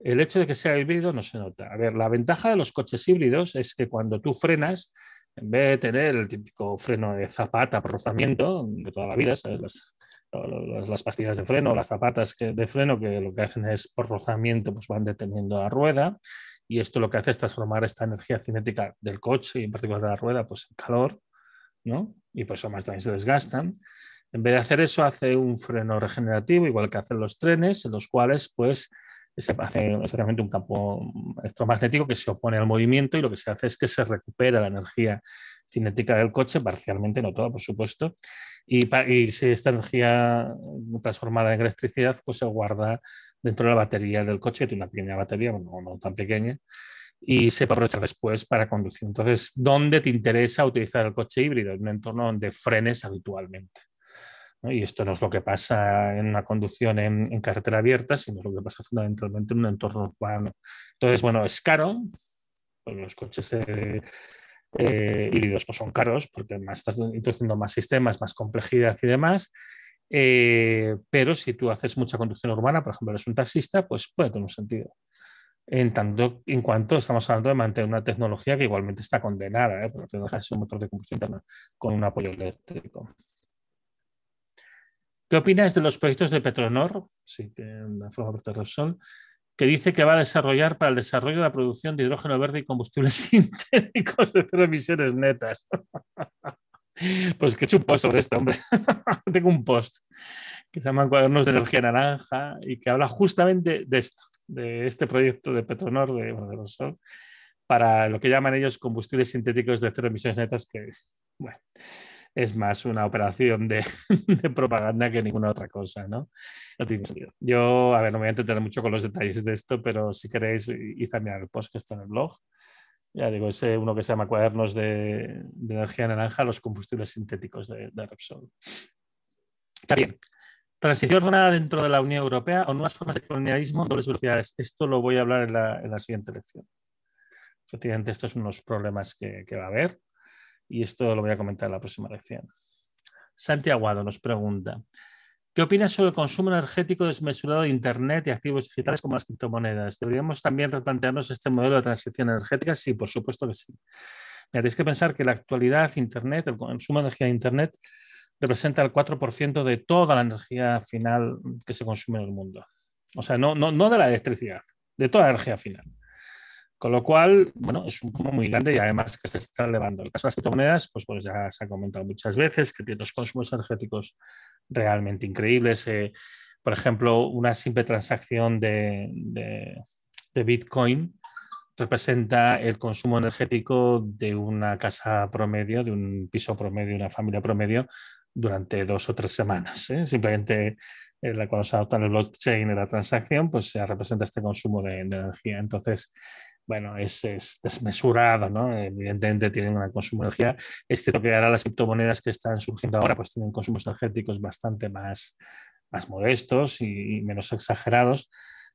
el hecho de que sea híbrido no se nota. A ver, la ventaja de los coches híbridos es que cuando tú frenas, en vez de tener el típico freno de zapata, rozamiento de toda la vida, ¿sabes? las pastillas de freno, o las zapatas de freno, que lo que hacen es por rozamiento, pues van deteniendo la rueda y esto lo que hace es transformar esta energía cinética del coche y en particular de la rueda, pues en calor, Y por eso más también se desgastan. En vez de hacer eso, hace un freno regenerativo, igual que hacen los trenes, en los cuales pues se hace exactamente un campo electromagnético que se opone al movimiento y lo que se hace es que se recupera la energía cinética del coche, parcialmente, no toda, por supuesto, y, y, si esta energía transformada en electricidad pues se guarda dentro de la batería del coche, que tiene una pequeña batería, no, tan pequeña, y se aprovecha después para conducir. Entonces, ¿dónde te interesa utilizar el coche híbrido? En un entorno donde frenes habitualmente. Y esto no es lo que pasa en una conducción en, carretera abierta, sino lo que pasa fundamentalmente en un entorno urbano. Entonces, bueno, es caro, pues los coches se eh, y los son caros porque más estás introduciendo más sistemas, más complejidad y demás. Eh, pero si tú haces mucha conducción urbana, por ejemplo, eres un taxista, pues puede tener un sentido. En tanto, en cuanto estamos hablando de mantener una tecnología que igualmente está condenada, ¿eh? no es un motor de combustión interna con un apoyo eléctrico. ¿Qué opinas de los proyectos de Petronor? Sí, que de Sol que dice que va a desarrollar para el desarrollo de la producción de hidrógeno verde y combustibles sintéticos de cero emisiones netas. Pues que he hecho un post sobre esto, hombre. Tengo un post que se llama Cuadernos de Energía Naranja y que habla justamente de esto, de este proyecto de Petronor, de, bueno, de para lo que llaman ellos combustibles sintéticos de cero emisiones netas, que, bueno, es más una operación de, propaganda que ninguna otra cosa, ¿no? tiene Yo, a ver, no me voy a entretener mucho con los detalles de esto, pero si queréis, hice a mirar el post que está en el blog. Ya digo, ese uno que se llama Cuadernos de, Energía Naranja, los combustibles sintéticos de, de Repsol. Está bien. Transición ordenada dentro de la Unión Europea o nuevas formas de colonialismo, dobles velocidades. Esto lo voy a hablar en la, siguiente lección. Efectivamente, estos son los problemas que va a haber y esto lo voy a comentar en la próxima lección. Santiago Aguado nos pregunta, ¿qué opinas sobre el consumo energético desmesurado de Internet y activos digitales como las criptomonedas? ¿Deberíamos también replantearnos este modelo de transición energética? Sí, por supuesto que sí. Tienes tenéis que pensar que en la actualidad Internet, el consumo de energía de Internet, representa el 4% de toda la energía final que se consume en el mundo. O sea, no, no, no de la electricidad, de toda la energía final. Con lo cual, bueno, es un consumo muy grande y además que se está elevando. El caso de las criptomonedas, pues, pues ya se ha comentado muchas veces que tiene los consumos energéticos realmente increíbles. Eh, por ejemplo, una simple transacción de, Bitcoin representa el consumo energético de una casa promedio, de un piso promedio, de una familia promedio durante dos o tres semanas. Eh. Simplemente eh, cuando se adopta el blockchain en la transacción, pues se representa este consumo de, de energía. Entonces, bueno, es, desmesurado, desmesurada, ¿no? Evidentemente tienen una energía. Es cierto que ahora las criptomonedas que están surgiendo ahora pues tienen consumos energéticos bastante más, más modestos y, menos exagerados.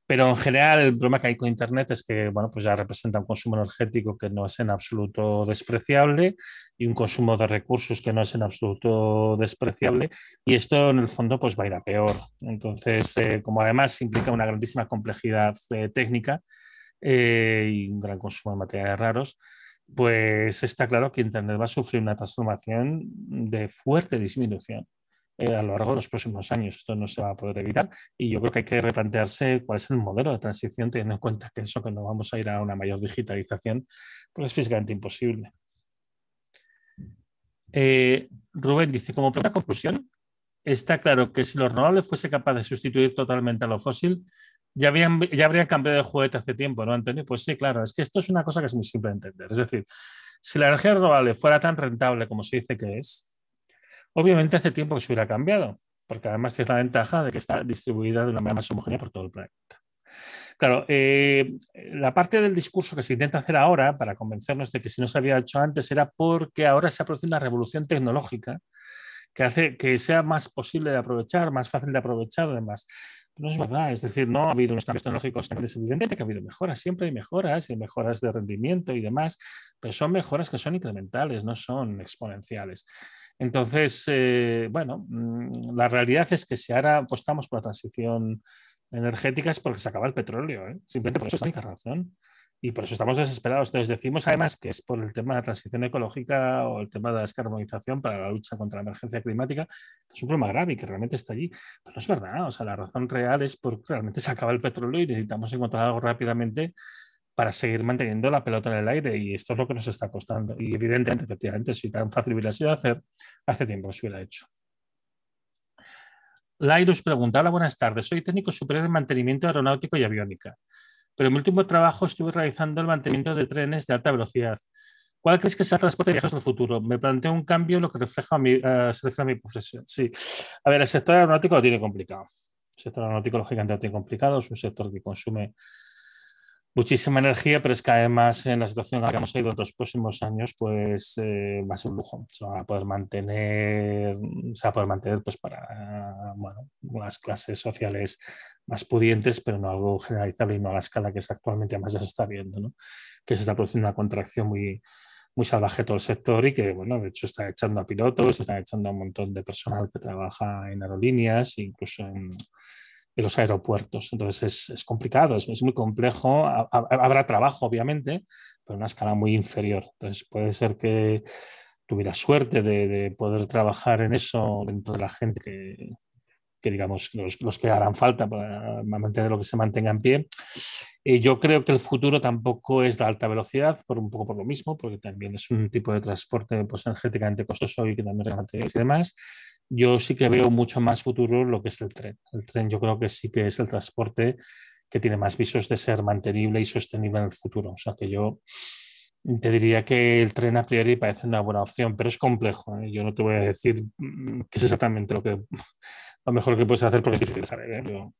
Pero en general el problema que hay con Internet es que bueno, pues ya representa un consumo energético que no es en absoluto despreciable y un consumo de recursos que no es en absoluto despreciable. Y esto en el fondo pues va a ir a peor. Entonces, eh, como además implica una grandísima complejidad eh, técnica, eh, y un gran consumo de materiales raros, pues está claro que Internet va a sufrir una transformación de fuerte disminución eh, a lo largo de los próximos años. Esto no se va a poder evitar y yo creo que hay que replantearse cuál es el modelo de transición teniendo en cuenta que eso que no vamos a ir a una mayor digitalización pues es físicamente imposible. Eh, Rubén dice, como primera conclusión, está claro que si lo renovable fuese capaz de sustituir totalmente a lo fósil, ya, habían, ya habrían cambiado de juguete hace tiempo, ¿no, Antonio? Pues sí, claro, es que esto es una cosa que es muy simple de entender. Es decir, si la energía renovable fuera tan rentable como se dice que es, obviamente hace tiempo que se hubiera cambiado, porque además tienes la ventaja de que está distribuida de una manera más homogénea por todo el planeta. Claro, eh, la parte del discurso que se intenta hacer ahora para convencernos de que si no se había hecho antes era porque ahora se ha producido una revolución tecnológica que hace que sea más posible de aprovechar, más fácil de aprovechar, además. No es verdad, es decir, no ha habido unos cambios tecnológicos tan Evidentemente que ha habido mejoras, siempre hay mejoras, hay mejoras de rendimiento y demás, pero son mejoras que son incrementales, no son exponenciales. Entonces, eh, bueno, mm, la realidad es que si ahora apostamos por la transición energética es porque se acaba el petróleo, ¿eh? simplemente por eso es la única razón y por eso estamos desesperados. Entonces decimos además que es por el tema de la transición ecológica o el tema de la descarbonización para la lucha contra la emergencia climática, que es un problema grave y que realmente está allí. Pero no es verdad, o sea, la razón real es porque realmente se acaba el petróleo y necesitamos encontrar algo rápidamente para seguir manteniendo la pelota en el aire y esto es lo que nos está costando. Y evidentemente, efectivamente, si tan fácil hubiera sido hacer, hace tiempo se hubiera hecho. Lairus pregunta, hola, buenas tardes, soy técnico superior en mantenimiento aeronáutico y aviónica pero en mi último trabajo estuve realizando el mantenimiento de trenes de alta velocidad. ¿Cuál crees que será el transporte de en del futuro? Me planteo un cambio en lo que refleja mi, eh, se refiere a mi profesión. Sí. A ver, el sector aeronáutico lo tiene complicado. El sector aeronáutico, lógicamente, lo tiene complicado. Es un sector que consume muchísima energía, pero es que además en la situación en la que hemos ido ir los próximos años, pues eh, va a ser un lujo. Se va a poder mantener, se mantener pues para bueno, las clases sociales más pudientes, pero no algo generalizable y no a la escala que es actualmente, además ya se está viendo, ¿no? que se está produciendo una contracción muy, muy salvaje todo el sector y que, bueno, de hecho está echando a pilotos, está echando a un montón de personal que trabaja en aerolíneas, incluso en en los aeropuertos. Entonces es, complicado, es, muy complejo. habrá trabajo, obviamente, pero en una escala muy inferior. Entonces puede ser que tuviera suerte de, poder trabajar en eso dentro de la gente que, digamos, los, que harán falta para mantener lo que se mantenga en pie. Y yo creo que el futuro tampoco es la alta velocidad, por un poco por lo mismo, porque también es un tipo de transporte pues, energéticamente costoso y que también y demás yo sí que veo mucho más futuro lo que es el tren. El tren yo creo que sí que es el transporte que tiene más visos de ser mantenible y sostenible en el futuro. O sea que yo te diría que el tren a priori parece una buena opción, pero es complejo. ¿eh? Yo no te voy a decir mm, qué es exactamente lo, que, lo mejor que puedes hacer porque es difícil saber. ¿eh?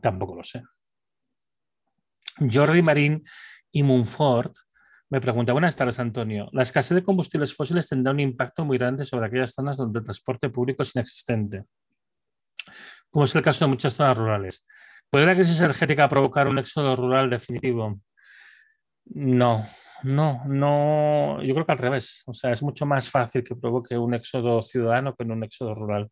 tampoco lo sé. Jordi Marín y Munford me pregunta, buenas tardes, Antonio. La escasez de combustibles fósiles tendrá un impacto muy grande sobre aquellas zonas donde el transporte público es inexistente, como es el caso de muchas zonas rurales. ¿Puede la crisis energética provocar un éxodo rural definitivo? No, no, no. Yo creo que al revés. O sea, es mucho más fácil que provoque un éxodo ciudadano que un éxodo rural.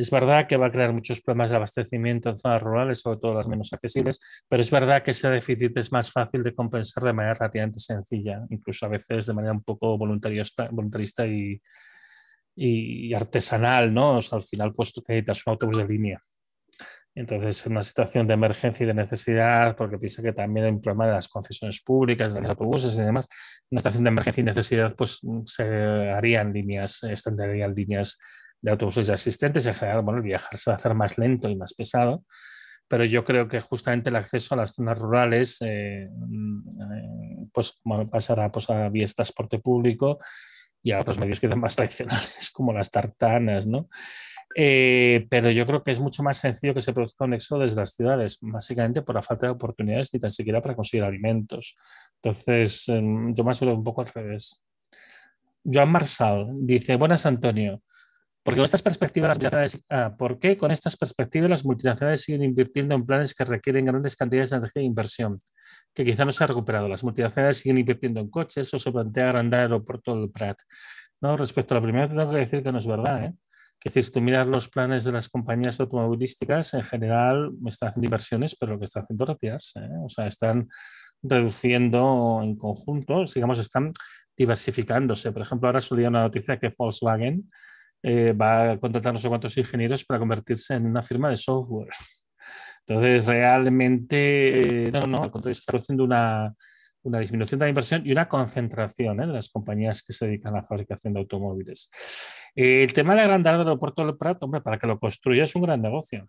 Es verdad que va a crear muchos problemas de abastecimiento en zonas rurales, sobre todo las menos accesibles, pero es verdad que ese déficit es más fácil de compensar de manera relativamente sencilla, incluso a veces de manera un poco voluntarista y, artesanal, ¿no? al final, pues tú necesitas un autobús de línea. Entonces, en una situación de emergencia y de necesidad, porque piensa que también hay un problema de las concesiones públicas, de los autobuses y demás, en una situación de emergencia y necesidad, pues se harían líneas, extenderían líneas de autobuses y asistentes, En general, bueno, el viajar se va a hacer más lento y más pesado, pero yo creo que justamente el acceso a las zonas rurales eh, eh, pues, pasará pues, a vías de transporte público y a otros medios que son más tradicionales, como las tartanas, ¿no? Eh, pero yo creo que es mucho más sencillo que se produzca un éxodo desde las ciudades, básicamente por la falta de oportunidades ni tan siquiera para conseguir alimentos. Entonces, em, yo más veo un poco al revés. Joan Marsal dice, buenas Antonio, porque estas perspectivas, las ah, ¿Por qué con estas perspectivas las multinacionales siguen invirtiendo en planes que requieren grandes cantidades de energía e inversión? Que quizá no se ha recuperado. Las multinacionales siguen invirtiendo en coches o se plantea agrandar el aeropuerto del Prat. No, respecto a la primera, tengo que decir que no es verdad. ¿eh? Que si tú miras los planes de las compañías automovilísticas, en general están haciendo inversiones, pero lo que está haciendo es retirarse. ¿eh? O sea, están reduciendo en conjunto, digamos, están diversificándose. Por ejemplo, ahora solía una noticia que Volkswagen eh, va a contratar no sé cuántos ingenieros para convertirse en una firma de software. Entonces, realmente, eh, no, no, al contrario, se está produciendo una, disminución de la inversión y una concentración en eh, de las compañías que se dedican a la fabricación de automóviles. el tema de agrandar el aeropuerto del Prat, hombre, para que lo construya es un gran negocio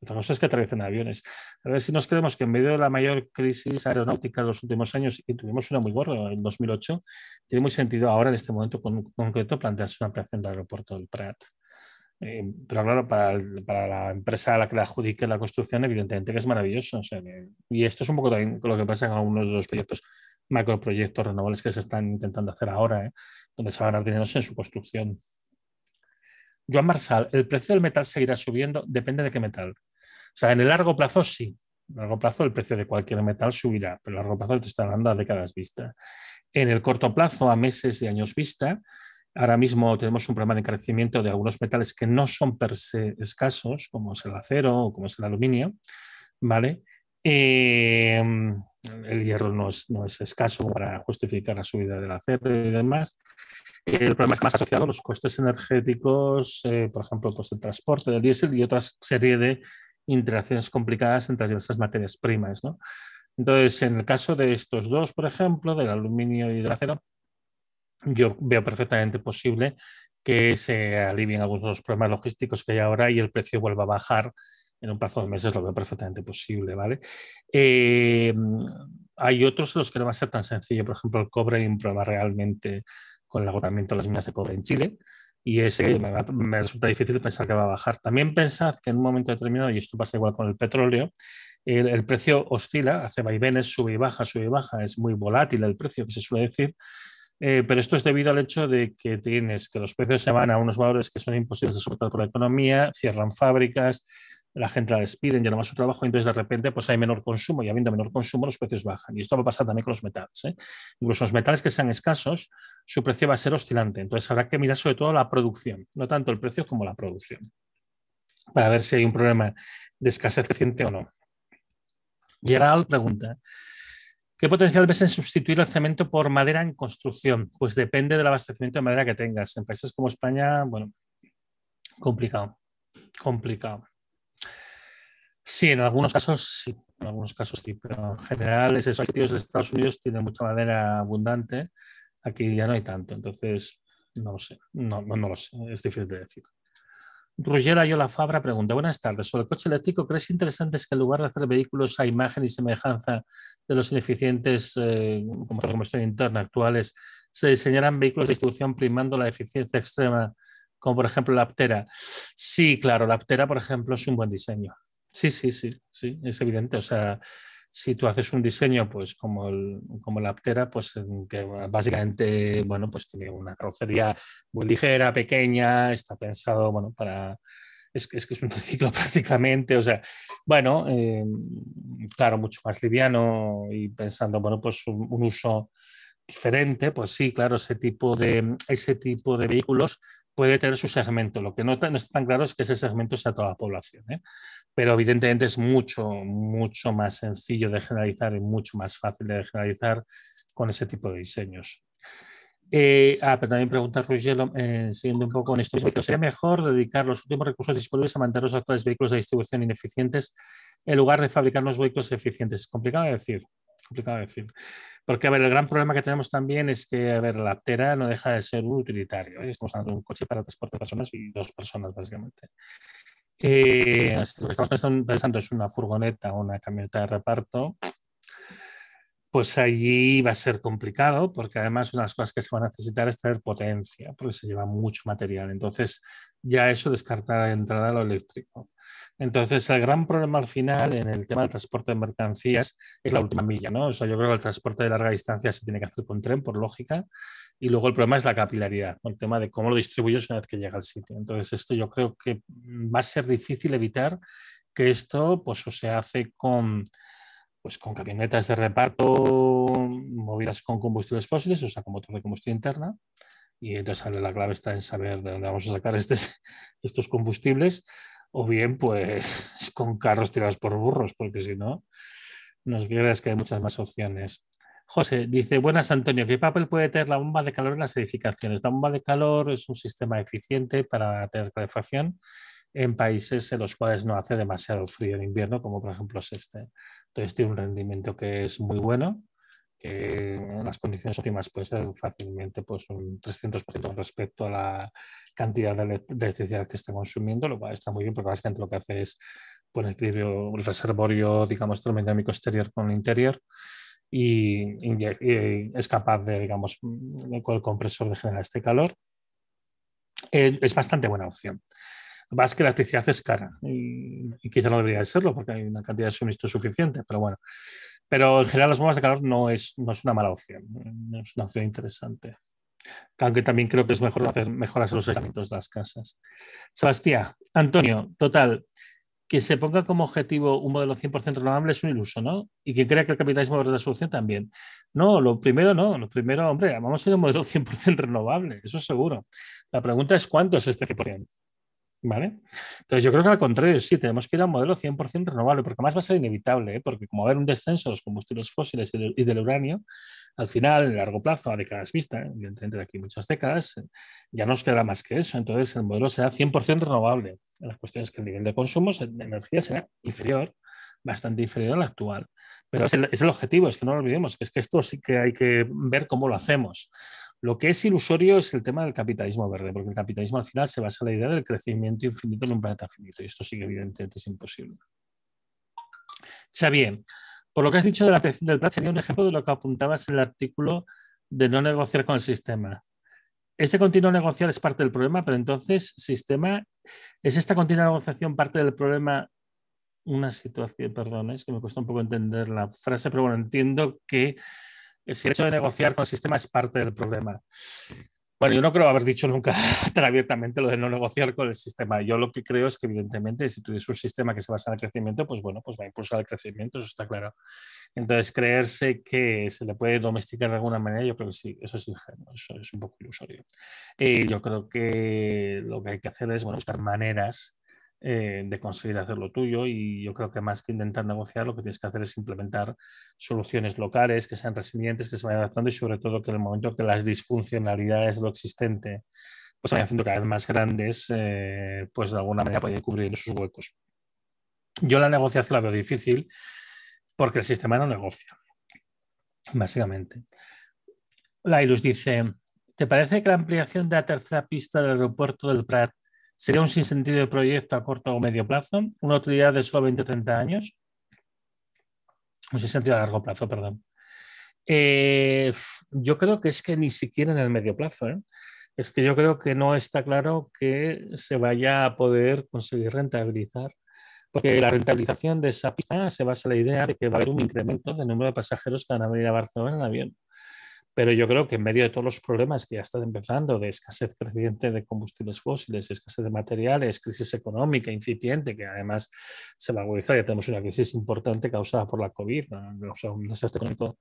no es que aterricen aviones. A ver si nos creemos que en medio de la mayor crisis aeronáutica de los últimos años, y tuvimos una muy gorda en 2008, tiene muy sentido ahora en este momento concreto plantearse una ampliación del aeropuerto del Prat. Eh, pero claro, para, la empresa a la que le adjudique la construcción, evidentemente que es maravilloso. y esto es un poco también lo que pasa en algunos de los proyectos, macroproyectos renovables que se están intentando hacer ahora, ¿eh? donde se van a ganar dinero en su construcción. Joan Marsal, ¿el precio del metal seguirá subiendo? Depende de qué metal. O sea, en el largo plazo sí. En el largo plazo el precio de cualquier metal subirá, pero en el largo plazo te está dando a décadas vista. En el corto plazo, a meses y años vista, ahora mismo tenemos un problema de encarecimiento de algunos metales que no son per se escasos, como es el acero o como es el aluminio, ¿vale? Em, el hierro no es, escaso para justificar la subida del acero y demás. El problema es más asociado a los costes energéticos, eh, por ejemplo, pues el transporte del diésel y otra serie de interacciones complicadas entre las diversas materias primas. ¿no? Entonces, en el caso de estos dos, por ejemplo, del aluminio y del acero, yo veo perfectamente posible que se alivien algunos de los problemas logísticos que hay ahora y el precio vuelva a bajar en un plazo de meses, lo veo perfectamente posible, ¿vale? Eh, hay otros los que no va a ser tan sencillo, por ejemplo, el cobre hay un problema realmente con el agotamiento de las minas de cobre en Chile, y ese me, resulta difícil pensar que va a bajar. También pensad que en un momento determinado, y esto pasa igual con el petróleo, el, precio oscila, hace vaivenes, sube y baja, sube y baja, es muy volátil el precio que se suele decir. Eh, pero esto es debido al hecho de que tienes que los precios se van a unos valores que son imposibles de soportar por la economía, cierran fábricas, la gente la despiden, ya no más su trabajo, entonces de repente pues hay menor consumo y habiendo menor consumo los precios bajan. Y esto va a pasar también con los metales. ¿eh? Incluso los metales que sean escasos, su precio va a ser oscilante. Entonces habrá que mirar sobre todo la producción, no tanto el precio como la producción, para ver si hay un problema de escasez creciente o no. Gerald pregunta, ¿Qué potencial ves en sustituir el cemento por madera en construcción? Pues depende del abastecimiento de madera que tengas. En países como España, bueno, complicado, complicado. Sí, en algunos casos sí, en algunos casos sí, pero en general esos de Estados Unidos tienen mucha madera abundante, aquí ya no hay tanto, entonces no lo sé, no, lo sé, es difícil de decir. Ruggiero Yola Fabra pregunta, buenas tardes, sobre el coche eléctrico, ¿crees interesante que en lugar de hacer vehículos a imagen y semejanza de los ineficientes eh, como la combustión interna actuales, se diseñarán vehículos de distribución primando la eficiencia extrema, como por ejemplo la Aptera? Sí, claro, la Aptera, por ejemplo, es un buen diseño. Sí, sí, sí, sí, es evidente. O sea, si tú haces un diseño, pues como, el, como la Aptera, pues que básicamente, bueno, pues tiene una carrocería muy ligera, pequeña, está pensado, bueno, para... Es que, es que es un ciclo prácticamente, o sea, bueno, eh, claro, mucho más liviano y pensando, bueno, pues un uso diferente, pues sí, claro, ese tipo de, ese tipo de vehículos puede tener su segmento. Lo que no, está tan claro es que ese segmento sea toda la población, ¿eh? pero evidentemente es mucho, mucho más sencillo de generalizar y mucho más fácil de generalizar con ese tipo de diseños. Eh, ah, pero también pregunta Ruggiero, eh, siguiendo un poco en esto, ¿sería mejor dedicar los últimos recursos disponibles a mantener los actuales vehículos de distribución ineficientes en lugar de fabricar los vehículos eficientes? Es complicado decir complicado decir. Porque, a ver, el gran problema que tenemos también es que, a ver, la tera no deja de ser un utilitario. ¿eh? Estamos hablando de un coche para transporte de personas y dos personas, básicamente. Eh, lo que estamos pensando, es una furgoneta o una camioneta de reparto, pues allí va a ser complicado, porque además unas de las cosas que se va a necesitar es traer potencia, porque se lleva mucho material. Entonces, ya eso descarta de entrada lo eléctrico. Entonces, el gran problema al final en el tema del transporte de mercancías es la última milla, ¿no? O sea, yo creo que el transporte de larga distancia se tiene que hacer con tren, por lógica, y luego el problema es la capilaridad, el tema de cómo lo distribuyes una vez que llega al sitio. Entonces, esto yo creo que va a ser difícil evitar que esto, pues, se hace con pues con camionetas de reparto movidas con combustibles fósiles, o sea, con motor de combustión interna. Y entonces la clave está en saber de dónde vamos a sacar estos combustibles, o bien pues con carros tirados por burros, porque si no, nos creas que hay muchas más opciones. José dice, buenas Antonio, ¿qué papel puede tener la bomba de calor en las edificaciones? La bomba de calor es un sistema eficiente para tener calefacción en países en los cuales no hace demasiado frío en invierno, como por ejemplo es este. Entonces tiene un rendimiento que es muy bueno, que en las condiciones óptimas puede ser fácilmente pues, un 300% respecto a la cantidad de electricidad que está consumiendo, lo cual está muy bien porque básicamente lo que hace es poner el reservorio, digamos, termodinámico exterior con el interior y, es capaz de, digamos, mm, con el compresor de generar este calor. Eh, es bastante buena opción. Vas que la electricidad es cara y, quizá no debería de serlo porque hay una cantidad de suministro suficiente, pero bueno. Pero en general las bombas de calor no es, una mala opción, eh, es una opción interesante. Aunque también creo que es mejor hacer mejoras en los éxitos de las casas. Sebastián, Antonio, total, que se ponga como objetivo un modelo 100% renovable es un iluso, ¿no? Y que crea que el capitalismo es la solución también. No, lo primero no, lo primero, hombre, vamos a ir a un modelo 100% renovable, eso es seguro. La pregunta es cuánto es este 100%. ¿Vale? Entonces yo creo que al contrario, sí, tenemos que ir a un modelo 100% renovable, porque más va a ser inevitable, ¿eh? porque como va a haber un descenso de los combustibles fósiles y del, uranio, al final, en largo plazo, a décadas vista, ¿eh? evidentemente de aquí muchas décadas, ya no nos quedará más que eso. Entonces el modelo será 100% renovable. La cuestión es que el nivel de consumo de energía será inferior, bastante inferior al actual. Pero es el, es el objetivo, es que no lo olvidemos, que es que esto sí que hay que ver cómo lo hacemos. Lo que es ilusorio es el tema del capitalismo verde, porque el capitalismo al final se basa en la idea del crecimiento infinito en un planeta finito, y esto sí que evidentemente es imposible. Xavier, por lo que has dicho de la del plan, sería un ejemplo de lo que apuntabas en el artículo de no negociar con el sistema. Este continuo negociar es parte del problema, pero entonces, sistema, ¿es esta continua negociación parte del problema? Una situación, perdón, es que me cuesta un poco entender la frase, pero bueno, entiendo que si el hecho de negociar con el sistema es parte del problema. Bueno, yo no creo haber dicho nunca tan abiertamente lo de no negociar con el sistema. Yo lo que creo es que, evidentemente, si tú tienes un sistema que se basa en el crecimiento, pues bueno, pues va a impulsar el crecimiento, eso está claro. Entonces, creerse que se le puede domesticar de alguna manera, yo creo que sí, eso es ingenuo, eso es un poco ilusorio. Y yo creo que lo que hay que hacer es bueno, buscar maneras eh, de conseguir hacer lo tuyo y yo creo que más que intentar negociar, lo que tienes que hacer es implementar soluciones locales que sean resilientes, que se vayan adaptando y sobre todo que en el momento que las disfuncionalidades de lo existente pues vayan haciendo cada vez más grandes, eh, pues de alguna manera pueden cubrir esos huecos. Yo la negociación la veo difícil porque el sistema no negocia, básicamente. la ilus dice, ¿te parece que la ampliación de la tercera pista del aeropuerto del Prat ¿Sería un sinsentido de proyecto a corto o medio plazo? ¿Una utilidad de solo 20 o 30 años? Un sinsentido a largo plazo, perdón. Eh, yo creo que es que ni siquiera en el medio plazo. ¿eh? Es que yo creo que no está claro que se vaya a poder conseguir rentabilizar porque la rentabilización de esa pista se basa en la idea de que va a haber un incremento del número de pasajeros que van a venir a Barcelona en avión. Pero yo creo que en medio de todos los problemas que ya están empezando, de escasez creciente de combustibles fósiles, escasez de materiales, crisis económica incipiente, que además se va a agudizar, ya tenemos una crisis importante causada por la COVID, no sé un desastre económico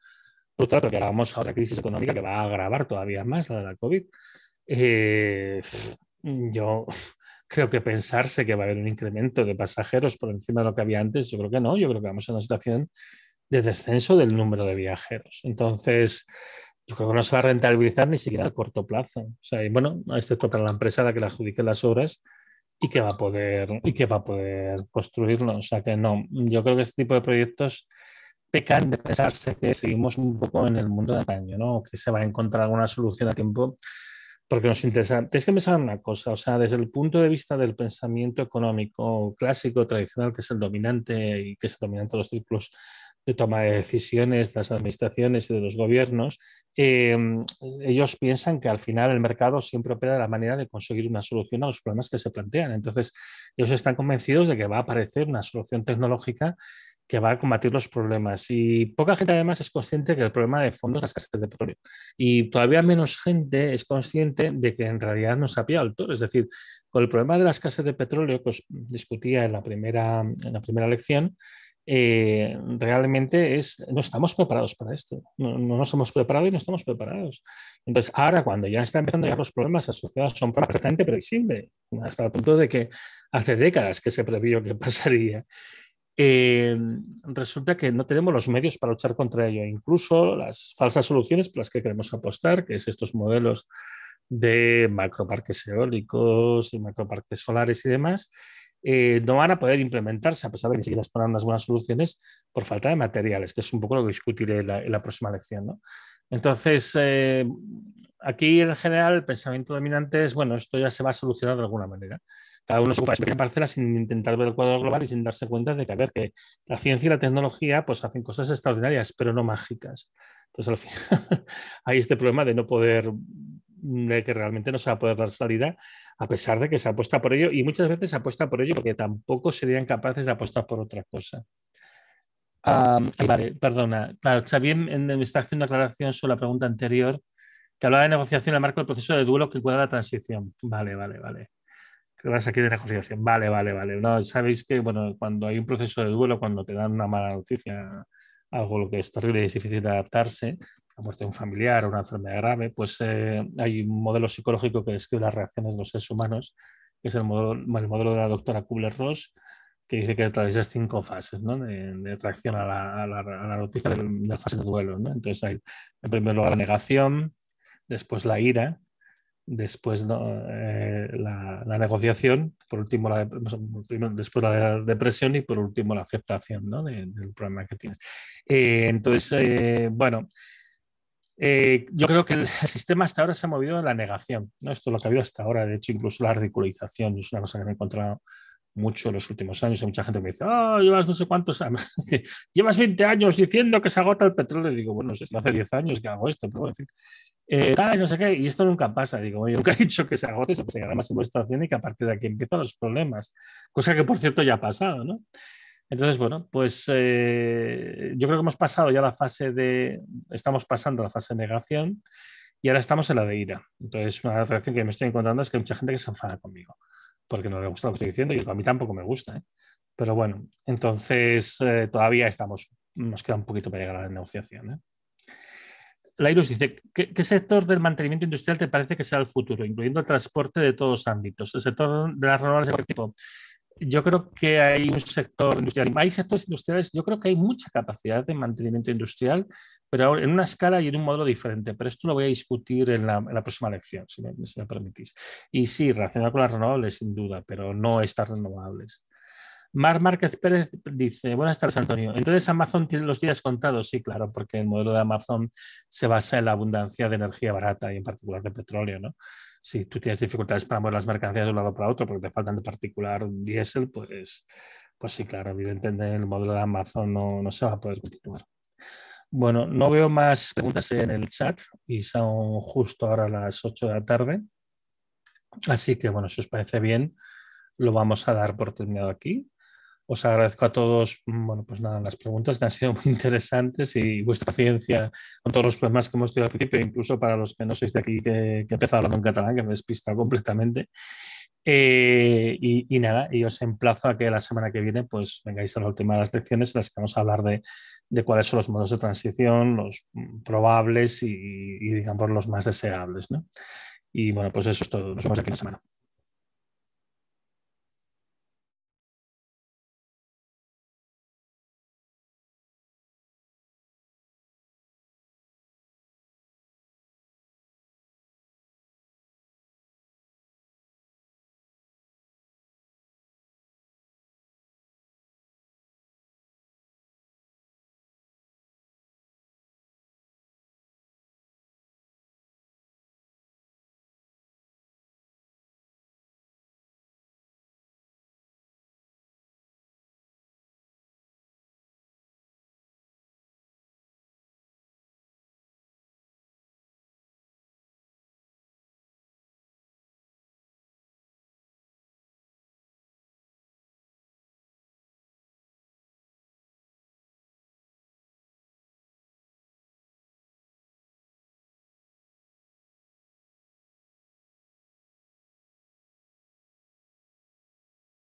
brutal, porque ahora vamos a otra crisis económica que va a agravar todavía más la de la COVID. Eh, yo creo que pensarse que va a haber un incremento de pasajeros por encima de lo que había antes, yo creo que no, yo creo que vamos a una situación de descenso del número de viajeros. Entonces, yo creo que no se va a rentabilizar ni siquiera a corto plazo. O sea, y bueno, excepto para la empresa a la que le adjudique las obras y que va a poder, y que va a poder construirlo. O sea que no, yo creo que este tipo de proyectos pecan de pensarse que seguimos un poco en el mundo del daño, ¿no? Que se va a encontrar alguna solución a tiempo porque nos interesa. es que pensar una cosa, o sea, desde el punto de vista del pensamiento económico clásico, tradicional, que es el dominante y que es el dominante de los círculos de toma de decisiones de las administraciones y de los gobiernos, eh, ellos piensan que al final el mercado siempre opera de la manera de conseguir una solución a los problemas que se plantean. Entonces, ellos están convencidos de que va a aparecer una solución tecnológica que va a combatir los problemas. Y poca gente además es consciente que el problema de fondo es la escasez de petróleo. Y todavía menos gente es consciente de que en realidad se ha pillado el Es decir, con el problema de la escasez de petróleo que discutía en la primera, en la primera lección, eh, realmente es, no estamos preparados para esto, no, no, nos hemos preparado y no estamos preparados. Entonces, ahora cuando ya están empezando a llegar los problemas asociados, son perfectamente previsibles, hasta el punto de que hace décadas que se previó que pasaría. Eh, resulta que no tenemos los medios para luchar contra ello, incluso las falsas soluciones por las que queremos apostar, que es estos modelos de macroparques eólicos y macroparques solares y demás, eh, no van a poder implementarse, a pesar de que se quieran poner unas buenas soluciones, por falta de materiales, que es un poco lo que discutiré en la, próxima lección. ¿no? Entonces, eh, aquí en general el pensamiento dominante es, bueno, esto ya se va a solucionar de alguna manera. Cada uno se ocupa de su parcela sin intentar ver el cuadro global y sin darse cuenta de que, a ver, que la ciencia y la tecnología pues hacen cosas extraordinarias, pero no mágicas. Entonces, al final, hay este problema de no poder de que realmente no se va a poder dar salida, a pesar de que se apuesta por ello, y muchas veces se apuesta por ello porque tampoco serían capaces de apostar por otra cosa. Ah, ah, vale, eh, perdona. Claro, Xavier me está haciendo aclaración sobre la pregunta anterior que hablaba de negociación en el marco del proceso de duelo que cuida la transición. Vale, vale, vale. ¿Qué vas aquí de negociación? Vale, vale, vale. sabéis que cuando hay un proceso de duelo, cuando te dan una mala noticia, algo que es terrible y es difícil de adaptarse, la muerte de un familiar o una enfermedad grave, pues eh, hay un modelo psicológico que describe las reacciones de los seres humanos, que es el modelo, el modelo de la doctora Kubler-Ross, que dice que atraviesas cinco fases ¿no? de, de, a la, noticia de, la fase de duelo. Entonces hay, en primer lugar, la negación, después la ira, después eh, la, negociación, por último la después la depresión y por último la aceptación del problema que tienes. Eh, entonces, bueno, eh, yo creo que el sistema hasta ahora se ha movido en la negación. ¿no? Esto es lo que ha habido hasta ahora. De hecho, incluso la ridiculización es una cosa que me he encontrado mucho en los últimos años. Hay mucha gente que me dice, oh, llevas no sé cuántos años, llevas 20 años diciendo que se agota el petróleo. Y digo, bueno, no hace 10 años que hago esto, eh, no sé qué, y esto nunca pasa. Digo, yo nunca he dicho que se agote, se más en estado y que a partir de aquí empiezan los problemas, cosa que por cierto ya ha pasado, ¿no? Entonces, bueno, pues eh, yo creo que hemos pasado ya la fase de, estamos pasando la fase de negación y ahora estamos en la de ira. Entonces, una reacción que me estoy encontrando es que hay mucha gente que se enfada conmigo porque no le gusta lo que estoy diciendo y a mí tampoco me gusta. ¿eh? Pero bueno, entonces eh, todavía estamos, nos queda un poquito para llegar a la negociación. Lairus dice, ¿qué, sector del mantenimiento industrial te parece que será el futuro, incluyendo el transporte de todos ámbitos? El sector de las renovables de cualquier tipo yo creo que hay un sector industrial, hay sectores industriales, yo creo que hay mucha capacidad de mantenimiento industrial, pero en una escala y en un modelo diferente. Pero esto lo voy a discutir en la, próxima lección, si me, permitís. Y sí, relacionado con las renovables, sin duda, pero no estas renovables. Mar Márquez Pérez dice, buenas tardes Antonio, entonces Amazon tiene los días contados, sí, claro, porque el modelo de Amazon se basa en la abundancia de energía barata y en particular de petróleo, ¿no? si tú tienes dificultades para mover las mercancías de un lado para otro porque te faltan de particular diésel, pues, pues sí, claro, evidentemente el modelo de Amazon no, no se va a poder continuar. Bueno, no veo más preguntas en el chat y son justo ahora las 8 de la tarde. Así que bueno, si os parece bien, lo vamos a dar por terminado aquí. Os agradezco a todos, mm, bueno, pues nada, las preguntas que han sido muy interesantes y vuestra paciencia con todos los problemas que hemos tenido al principio, incluso para los que no sois de aquí, que, que he empezado hablando en catalán, que me he completamente. Eh, y, nada, y os emplazo a que la semana que viene pues vengáis a la última de las lecciones en las que vamos a hablar de, cuáles son los modos de transición, los mm, probables y, digamos los más deseables. Y bueno, pues eso es todo. Nos vemos aquí la semana.